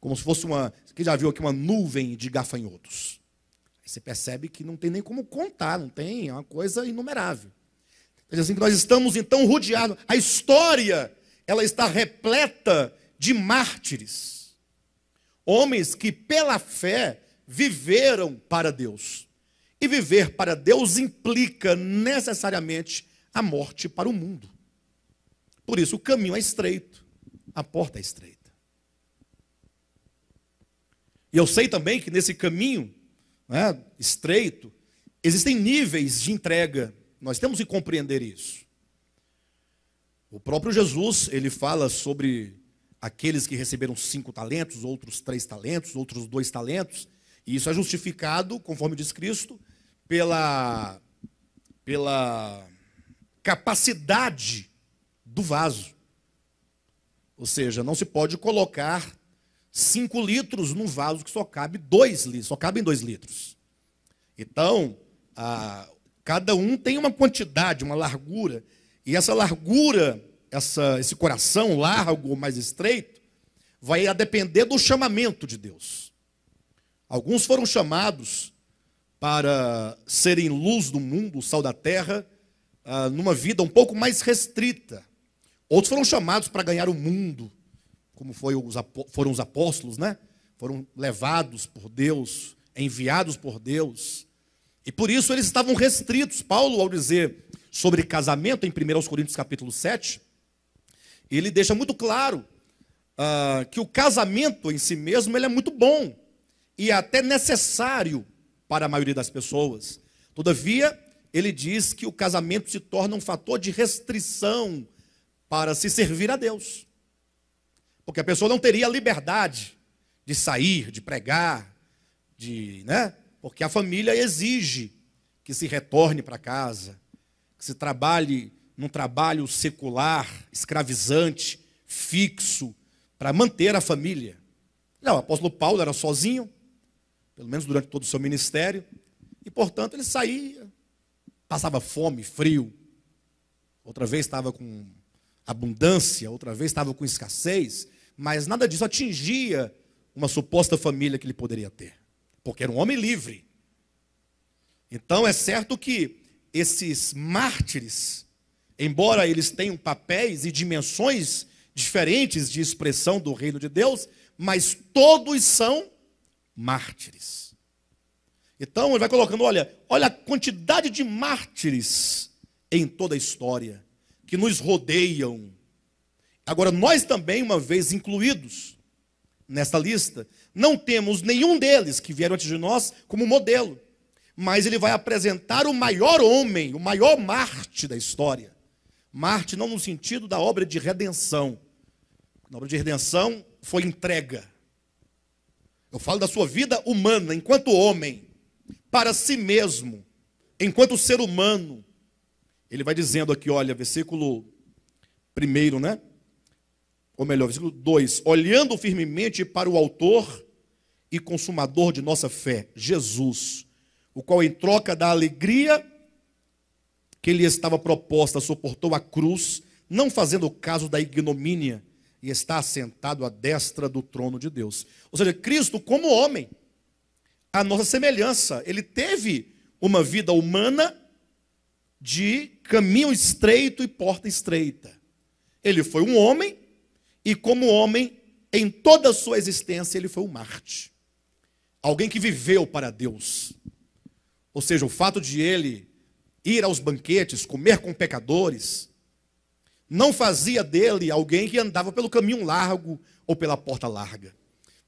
Como se fosse uma, quem já viu aqui uma nuvem de gafanhotos. Aí você percebe que não tem nem como contar, não tem, é uma coisa inumerável. É assim que nós estamos então rodeados, a história ela está repleta de mártires. Homens que pela fé viveram para Deus. E viver para Deus implica necessariamente a morte para o mundo. Por isso, o caminho é estreito, a porta é estreita. E eu sei também que nesse caminho né, estreito, existem níveis de entrega. Nós temos que compreender isso. O próprio Jesus, ele fala sobre aqueles que receberam cinco talentos, outros três talentos, outros dois talentos. E isso é justificado, conforme diz Cristo, pela, pela capacidade do vaso. Ou seja, não se pode colocar 5 litros num vaso que só cabe 2 litros, só cabem 2 litros. Então, a, cada um tem uma quantidade, uma largura, e essa largura, essa, esse coração largo, ou mais estreito, vai a depender do chamamento de Deus. Alguns foram chamados para serem luz do mundo, sal da terra, ah, numa vida um pouco mais restrita. Outros foram chamados para ganhar o mundo, como os, foram os apóstolos, né? Foram levados por Deus, enviados por Deus. E por isso eles estavam restritos. Paulo, ao dizer sobre casamento, em 1 Coríntios capítulo 7, ele deixa muito claro ah, que o casamento em si mesmo ele é muito bom e até necessário para a maioria das pessoas. Todavia, ele diz que o casamento se torna um fator de restrição para se servir a Deus. Porque a pessoa não teria liberdade de sair, de pregar, de, né? Porque a família exige que se retorne para casa, que se trabalhe num trabalho secular, escravizante, fixo, para manter a família. Não, o apóstolo Paulo era sozinho, pelo menos durante todo o seu ministério, e portanto ele saía, passava fome, frio, outra vez estava com abundância, outra vez estava com escassez, mas nada disso atingia uma suposta família que ele poderia ter, porque era um homem livre. Então é certo que esses mártires, embora eles tenham papéis e dimensões diferentes de expressão do reino de Deus, mas todos são mártires. Então ele vai colocando, olha, olha a quantidade de mártires em toda a história que nos rodeiam. Agora nós também, uma vez incluídos nesta lista, não temos nenhum deles que vieram antes de nós como modelo, mas ele vai apresentar o maior homem, o maior Marte da história. Marte não no sentido da obra de redenção. Na obra de redenção foi entrega. Eu falo da sua vida humana enquanto homem para si mesmo, enquanto ser humano. Ele vai dizendo aqui, olha, versículo 1, né? Ou melhor, versículo 2: Olhando firmemente para o Autor e Consumador de nossa fé, Jesus, o qual, em troca da alegria que lhe estava proposta, suportou a cruz, não fazendo caso da ignomínia, e está assentado à destra do trono de Deus. Ou seja, Cristo, como homem, a nossa semelhança. Ele teve uma vida humana de caminho estreito e porta estreita. Ele foi um homem e como homem, em toda a sua existência, ele foi um Marte. Alguém que viveu para Deus. Ou seja, o fato de ele ir aos banquetes, comer com pecadores, não fazia dele alguém que andava pelo caminho largo ou pela porta larga.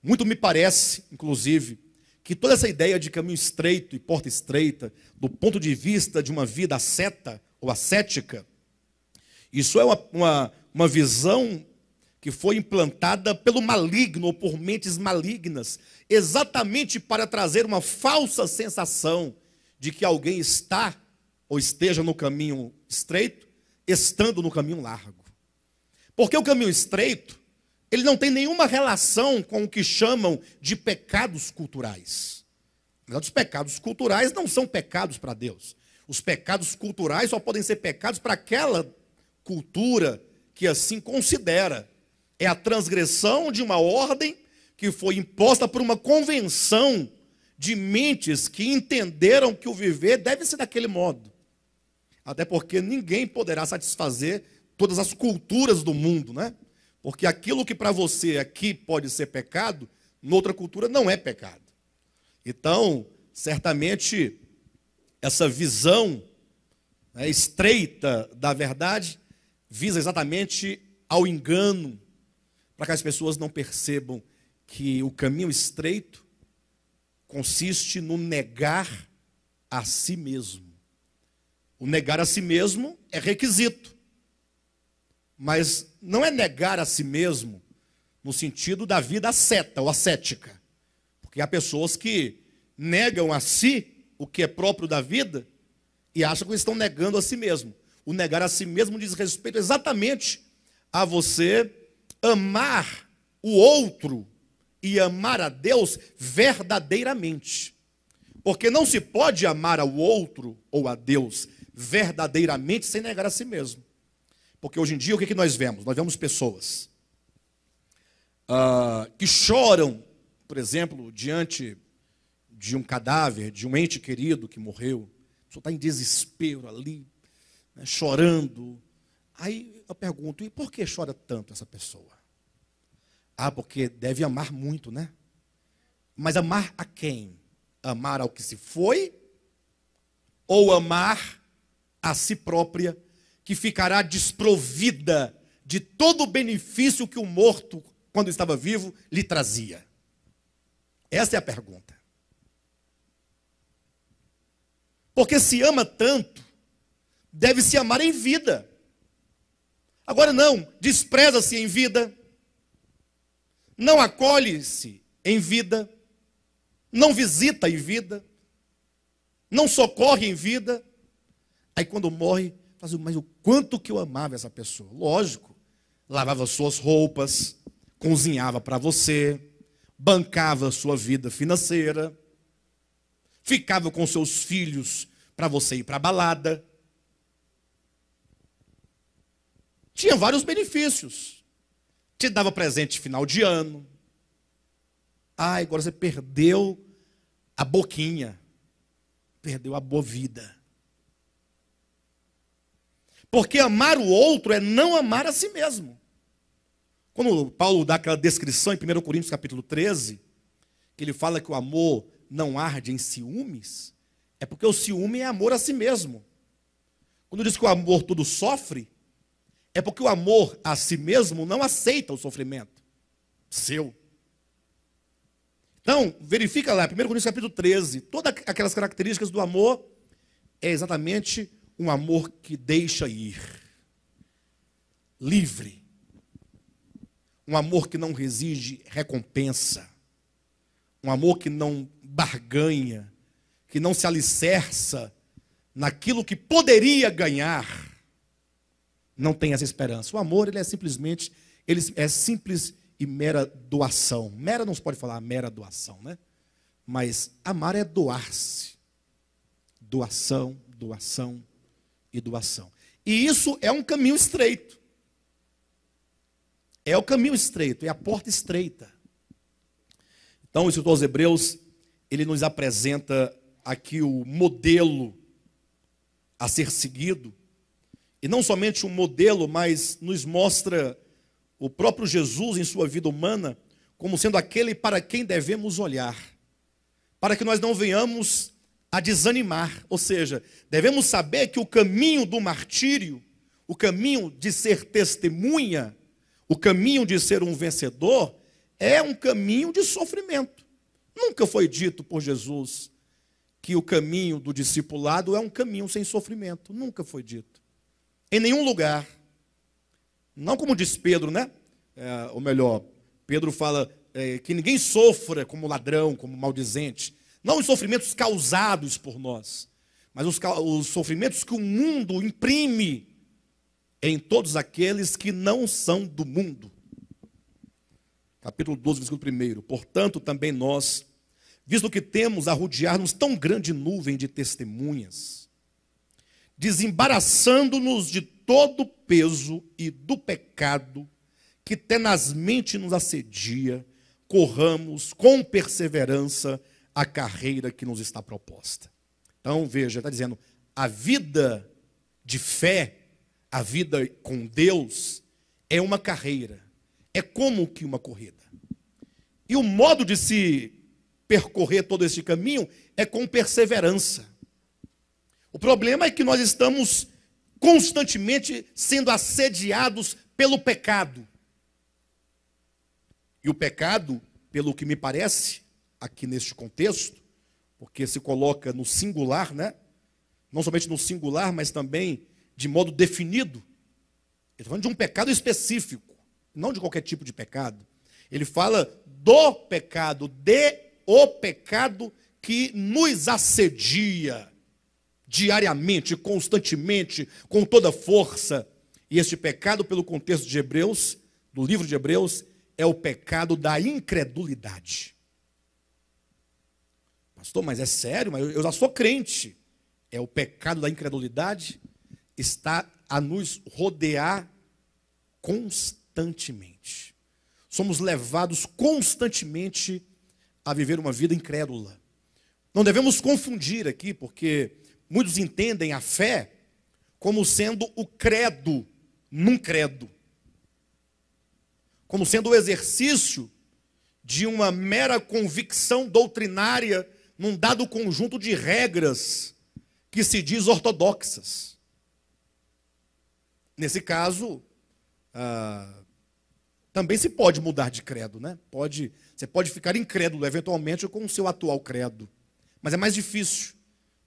Muito me parece, inclusive, que toda essa ideia de caminho estreito e porta estreita, do ponto de vista de uma vida asceta ou ascética, isso é uma, uma, uma visão que foi implantada pelo maligno ou por mentes malignas, exatamente para trazer uma falsa sensação de que alguém está ou esteja no caminho estreito, estando no caminho largo. Porque o caminho estreito ele não tem nenhuma relação com o que chamam de pecados culturais. Os pecados culturais não são pecados para Deus. Os pecados culturais só podem ser pecados para aquela cultura que assim considera. É a transgressão de uma ordem que foi imposta por uma convenção de mentes que entenderam que o viver deve ser daquele modo. Até porque ninguém poderá satisfazer todas as culturas do mundo, né? Porque aquilo que para você aqui pode ser pecado, noutra cultura não é pecado. Então, certamente, essa visão né, estreita da verdade visa exatamente ao engano, para que as pessoas não percebam que o caminho estreito consiste no negar a si mesmo. O negar a si mesmo é requisito mas não é negar a si mesmo no sentido da vida asceta ou ascética. Porque há pessoas que negam a si o que é próprio da vida e acham que estão negando a si mesmo. O negar a si mesmo diz respeito exatamente a você amar o outro e amar a Deus verdadeiramente. Porque não se pode amar ao outro ou a Deus verdadeiramente sem negar a si mesmo. Porque hoje em dia o que, é que nós vemos? Nós vemos pessoas uh, que choram, por exemplo, diante de um cadáver, de um ente querido que morreu. A pessoa está em desespero ali, né, chorando. Aí eu pergunto, e por que chora tanto essa pessoa? Ah, porque deve amar muito, né? Mas amar a quem? Amar ao que se foi? Ou amar a si própria? que ficará desprovida de todo o benefício que o morto, quando estava vivo, lhe trazia? Essa é a pergunta. Porque se ama tanto, deve se amar em vida. Agora não, despreza-se em vida, não acolhe-se em vida, não visita em vida, não socorre em vida. Aí quando morre, mas o quanto que eu amava essa pessoa. Lógico, lavava suas roupas, cozinhava para você, bancava sua vida financeira, ficava com seus filhos para você ir para a balada. Tinha vários benefícios. Te dava presente final de ano. Ah, agora você perdeu a boquinha. Perdeu a boa vida. Porque amar o outro é não amar a si mesmo. Quando Paulo dá aquela descrição em 1 Coríntios capítulo 13, que ele fala que o amor não arde em ciúmes, é porque o ciúme é amor a si mesmo. Quando diz que o amor tudo sofre, é porque o amor a si mesmo não aceita o sofrimento seu. Então, verifica lá, 1 Coríntios capítulo 13, todas aquelas características do amor é exatamente um amor que deixa ir, livre, um amor que não exige recompensa, um amor que não barganha, que não se alicerça naquilo que poderia ganhar, não tem essa esperança. O amor, ele é simplesmente, ele é simples e mera doação. Mera não se pode falar mera doação, né? Mas amar é doar-se. Doação, doação, e doação. E isso é um caminho estreito. É o caminho estreito, é a porta estreita. Então, o escritor aos Hebreus, ele nos apresenta aqui o modelo a ser seguido, e não somente um modelo, mas nos mostra o próprio Jesus em sua vida humana como sendo aquele para quem devemos olhar, para que nós não venhamos a desanimar. Ou seja, devemos saber que o caminho do martírio, o caminho de ser testemunha, o caminho de ser um vencedor, é um caminho de sofrimento. Nunca foi dito por Jesus que o caminho do discipulado é um caminho sem sofrimento. Nunca foi dito. Em nenhum lugar. Não como diz Pedro, né? É, ou melhor, Pedro fala é, que ninguém sofra como ladrão, como maldizente. Não os sofrimentos causados por nós, mas os, os sofrimentos que o mundo imprime em todos aqueles que não são do mundo. Capítulo 12, versículo 1. Portanto, também nós, visto que temos a rodear-nos tão grande nuvem de testemunhas, desembaraçando-nos de todo o peso e do pecado que tenazmente nos assedia, corramos com perseverança a carreira que nos está proposta. Então, veja, está dizendo, a vida de fé, a vida com Deus, é uma carreira, é como que uma corrida. E o modo de se percorrer todo esse caminho é com perseverança. O problema é que nós estamos constantemente sendo assediados pelo pecado. E o pecado, pelo que me parece, aqui neste contexto, porque se coloca no singular, né? Não somente no singular, mas também de modo definido. Ele está falando de um pecado específico, não de qualquer tipo de pecado. Ele fala do pecado, de o pecado que nos assedia diariamente, constantemente, com toda força. E este pecado, pelo contexto de Hebreus, do livro de Hebreus, é o pecado da incredulidade. Pastor, mas é sério? Mas eu já sou crente. É o pecado da incredulidade está a nos rodear constantemente. Somos levados constantemente a viver uma vida incrédula. Não devemos confundir aqui, porque muitos entendem a fé como sendo o credo num credo, como sendo o exercício de uma mera convicção doutrinária num dado conjunto de regras que se diz ortodoxas. Nesse caso, ah, também se pode mudar de credo, né? Pode, você pode ficar incrédulo eventualmente com o seu atual credo, mas é mais difícil,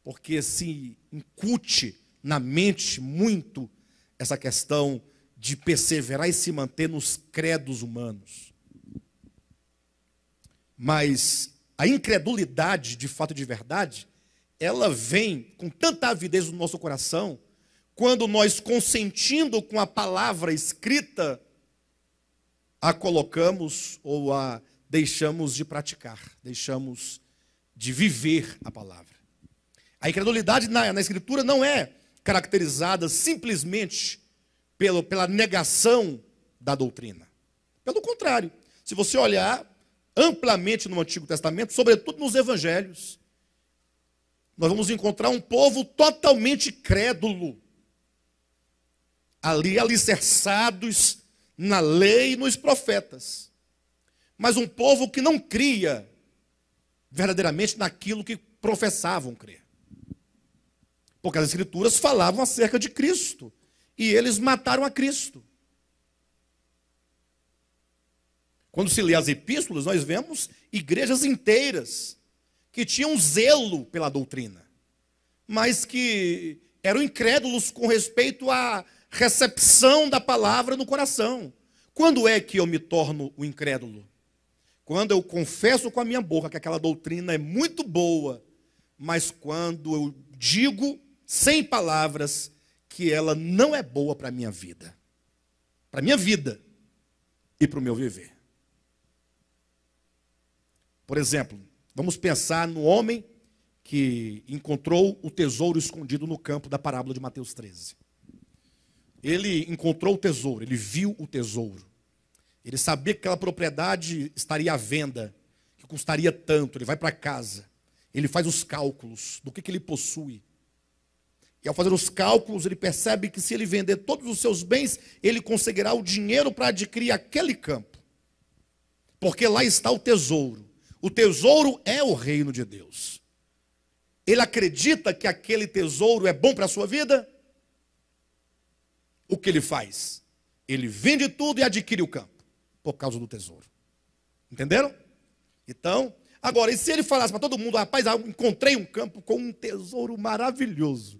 porque se incute na mente muito essa questão de perseverar e se manter nos credos humanos. Mas a incredulidade de fato de verdade, ela vem com tanta avidez no nosso coração, quando nós consentindo com a palavra escrita, a colocamos ou a deixamos de praticar, deixamos de viver a palavra. A incredulidade na, na escritura não é caracterizada simplesmente pelo, pela negação da doutrina. Pelo contrário, se você olhar amplamente no Antigo Testamento, sobretudo nos evangelhos. Nós vamos encontrar um povo totalmente crédulo, ali alicerçados na lei e nos profetas, mas um povo que não cria verdadeiramente naquilo que professavam crer. Porque as Escrituras falavam acerca de Cristo, e eles mataram a Cristo. Quando se lê as epístolas, nós vemos igrejas inteiras que tinham zelo pela doutrina, mas que eram incrédulos com respeito à recepção da palavra no coração. Quando é que eu me torno o um incrédulo? Quando eu confesso com a minha boca que aquela doutrina é muito boa, mas quando eu digo sem palavras que ela não é boa para a minha vida, para a minha vida e para o meu viver. Por exemplo, vamos pensar no homem que encontrou o tesouro escondido no campo da parábola de Mateus 13. Ele encontrou o tesouro, ele viu o tesouro. Ele sabia que aquela propriedade estaria à venda, que custaria tanto. Ele vai para casa, ele faz os cálculos do que, que ele possui. E ao fazer os cálculos, ele percebe que se ele vender todos os seus bens, ele conseguirá o dinheiro para adquirir aquele campo. Porque lá está o tesouro. O tesouro é o reino de Deus. Ele acredita que aquele tesouro é bom para a sua vida? O que ele faz? Ele vende tudo e adquire o campo por causa do tesouro. Entenderam? Então, agora, e se ele falasse para todo mundo, rapaz, eu encontrei um campo com um tesouro maravilhoso,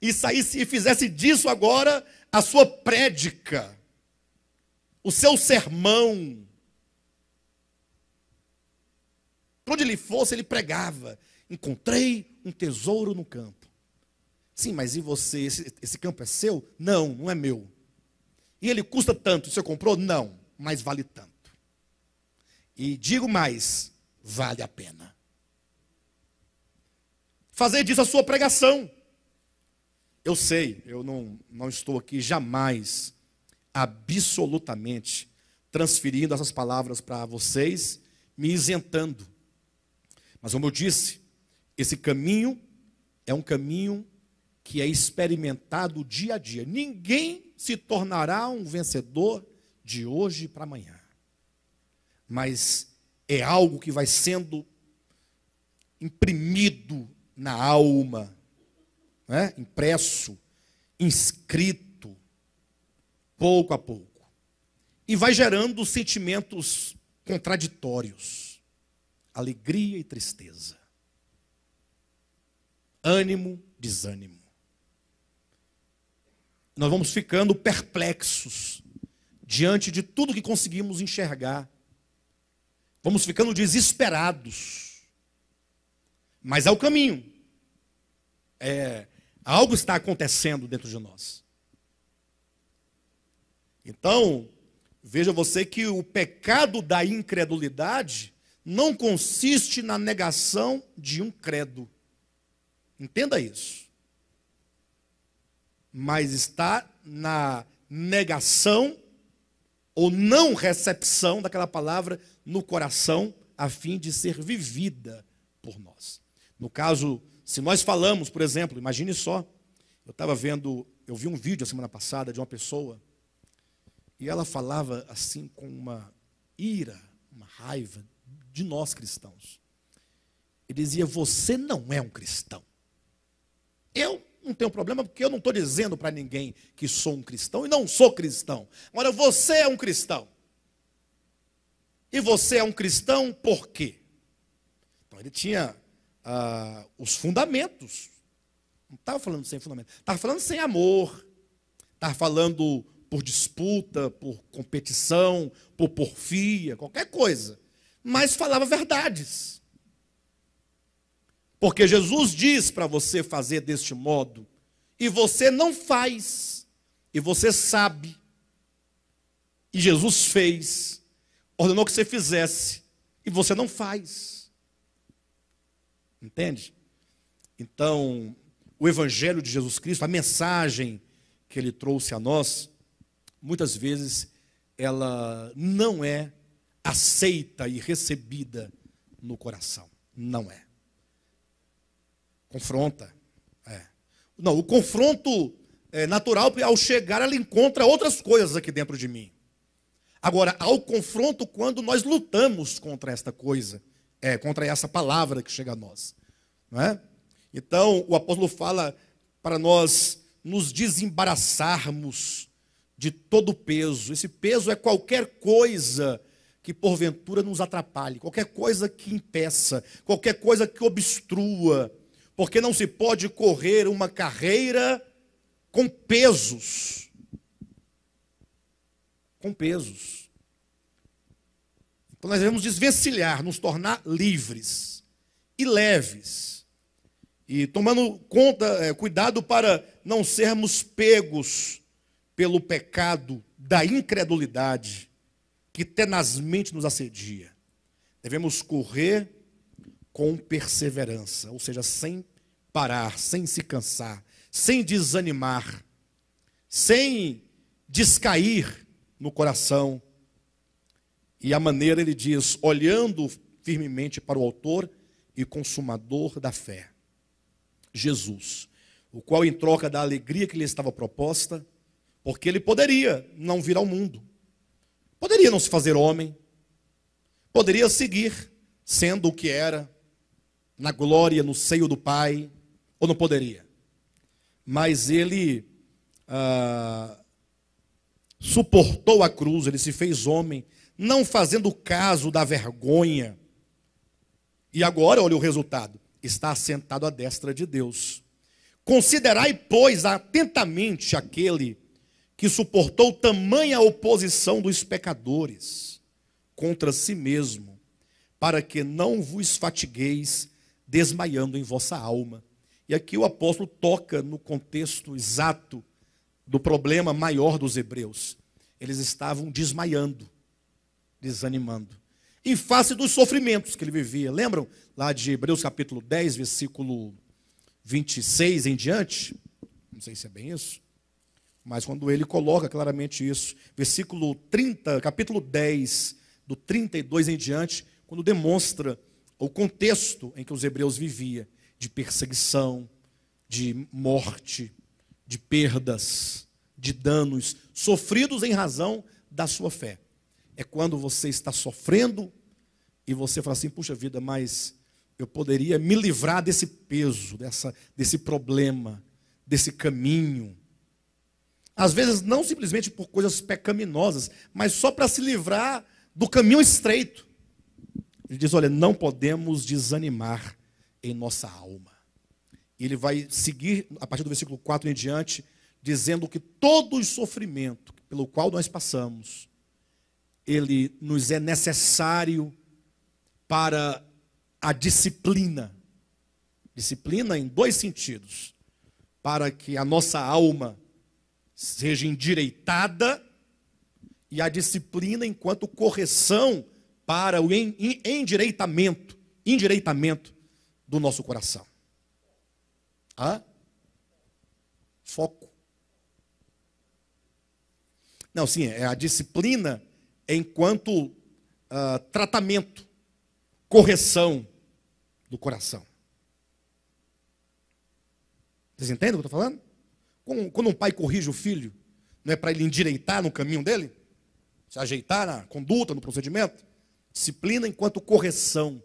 e saísse e fizesse disso agora a sua prédica, o seu sermão, Para onde ele fosse, ele pregava. Encontrei um tesouro no campo. Sim, mas e você? Esse, esse campo é seu? Não, não é meu. E ele custa tanto. Você comprou? Não, mas vale tanto. E digo mais: vale a pena. Fazer disso a sua pregação. Eu sei, eu não, não estou aqui jamais, absolutamente, transferindo essas palavras para vocês, me isentando mas, como eu disse, esse caminho é um caminho que é experimentado dia a dia. Ninguém se tornará um vencedor de hoje para amanhã. Mas é algo que vai sendo imprimido na alma, né? impresso, inscrito, pouco a pouco. E vai gerando sentimentos contraditórios alegria e tristeza, ânimo, desânimo. Nós vamos ficando perplexos diante de tudo que conseguimos enxergar. Vamos ficando desesperados. Mas é o caminho. É, algo está acontecendo dentro de nós. Então, veja você que o pecado da incredulidade não consiste na negação de um credo. Entenda isso. Mas está na negação ou não recepção daquela palavra no coração a fim de ser vivida por nós. No caso, se nós falamos, por exemplo, imagine só, eu estava vendo, eu vi um vídeo a semana passada de uma pessoa e ela falava assim com uma ira, uma raiva de nós cristãos. Ele dizia: Você não é um cristão. Eu não tenho problema, porque eu não estou dizendo para ninguém que sou um cristão e não sou cristão. Agora, você é um cristão. E você é um cristão por quê? Então, ele tinha ah, os fundamentos. Não estava falando sem fundamento, estava falando sem amor, estava falando por disputa, por competição, por porfia, qualquer coisa mas falava verdades. Porque Jesus diz para você fazer deste modo, e você não faz, e você sabe. E Jesus fez, ordenou que você fizesse, e você não faz. Entende? Então, o Evangelho de Jesus Cristo, a mensagem que ele trouxe a nós, muitas vezes ela não é aceita e recebida no coração. Não é. Confronta. É. Não, o confronto é, natural, ao chegar, ela encontra outras coisas aqui dentro de mim. Agora, há o confronto quando nós lutamos contra esta coisa, é, contra essa palavra que chega a nós. Não é? Então, o apóstolo fala para nós nos desembaraçarmos de todo o peso. Esse peso é qualquer coisa que porventura nos atrapalhe, qualquer coisa que impeça, qualquer coisa que obstrua, porque não se pode correr uma carreira com pesos. Com pesos. Então nós devemos desvencilhar, nos tornar livres e leves. E tomando conta, é, cuidado para não sermos pegos pelo pecado da incredulidade que tenazmente nos assedia. Devemos correr com perseverança, ou seja, sem parar, sem se cansar, sem desanimar, sem descair no coração. E a maneira, ele diz, olhando firmemente para o Autor e Consumador da fé, Jesus, o qual, em troca da alegria que lhe estava proposta, porque ele poderia não vir ao mundo, Poderia não se fazer homem, poderia seguir sendo o que era, na glória, no seio do Pai, ou não poderia. Mas ele ah, suportou a cruz, ele se fez homem, não fazendo caso da vergonha. E agora, olha o resultado: está assentado à destra de Deus. Considerai, pois, atentamente aquele que suportou tamanha oposição dos pecadores contra si mesmo, para que não vos fatigueis desmaiando em vossa alma. E aqui o apóstolo toca no contexto exato do problema maior dos hebreus. Eles estavam desmaiando, desanimando. Em face dos sofrimentos que ele vivia. Lembram lá de Hebreus capítulo 10, versículo 26 em diante? Não sei se é bem isso. Mas quando ele coloca claramente isso, versículo 30, capítulo 10, do 32 em diante, quando demonstra o contexto em que os hebreus viviam, de perseguição, de morte, de perdas, de danos sofridos em razão da sua fé. É quando você está sofrendo e você fala assim: puxa vida, mas eu poderia me livrar desse peso, dessa, desse problema, desse caminho, às vezes, não simplesmente por coisas pecaminosas, mas só para se livrar do caminho estreito. Ele diz: olha, não podemos desanimar em nossa alma. E ele vai seguir, a partir do versículo 4 em diante, dizendo que todo o sofrimento pelo qual nós passamos, ele nos é necessário para a disciplina. Disciplina em dois sentidos: para que a nossa alma seja endireitada e a disciplina enquanto correção para o endireitamento, endireitamento do nosso coração. Hã? Foco. Não, sim, é a disciplina enquanto uh, tratamento, correção do coração. Vocês entendem o que eu estou falando? Quando um pai corrige o filho, não é para ele endireitar no caminho dele? Se ajeitar na conduta, no procedimento? Disciplina enquanto correção.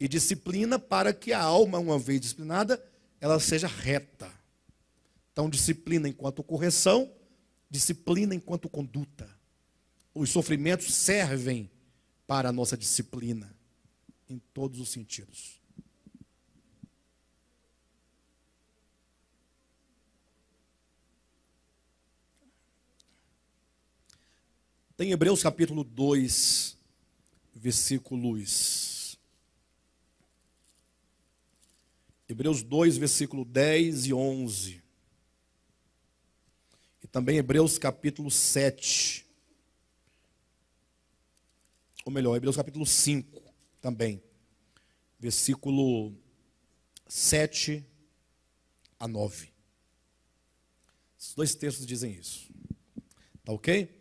E disciplina para que a alma, uma vez disciplinada, ela seja reta. Então, disciplina enquanto correção, disciplina enquanto conduta. Os sofrimentos servem para a nossa disciplina, em todos os sentidos. Tem tá Hebreus capítulo 2, versículos. Hebreus 2, versículo 10 e 11. E também Hebreus capítulo 7. Ou melhor, Hebreus capítulo 5 também. Versículo 7 a 9. Esses dois textos dizem isso. Tá ok?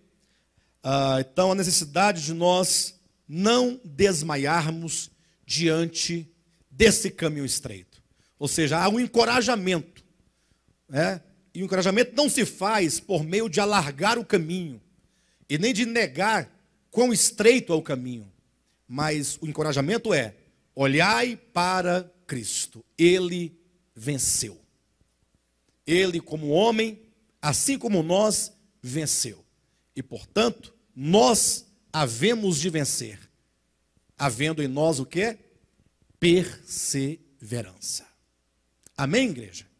Ah, então, a necessidade de nós não desmaiarmos diante desse caminho estreito. Ou seja, há um encorajamento. Né? E o encorajamento não se faz por meio de alargar o caminho e nem de negar quão estreito é o caminho. Mas o encorajamento é: olhai para Cristo. Ele venceu. Ele, como homem, assim como nós, venceu. E, portanto, nós havemos de vencer, havendo em nós o que? Perseverança. Amém, igreja?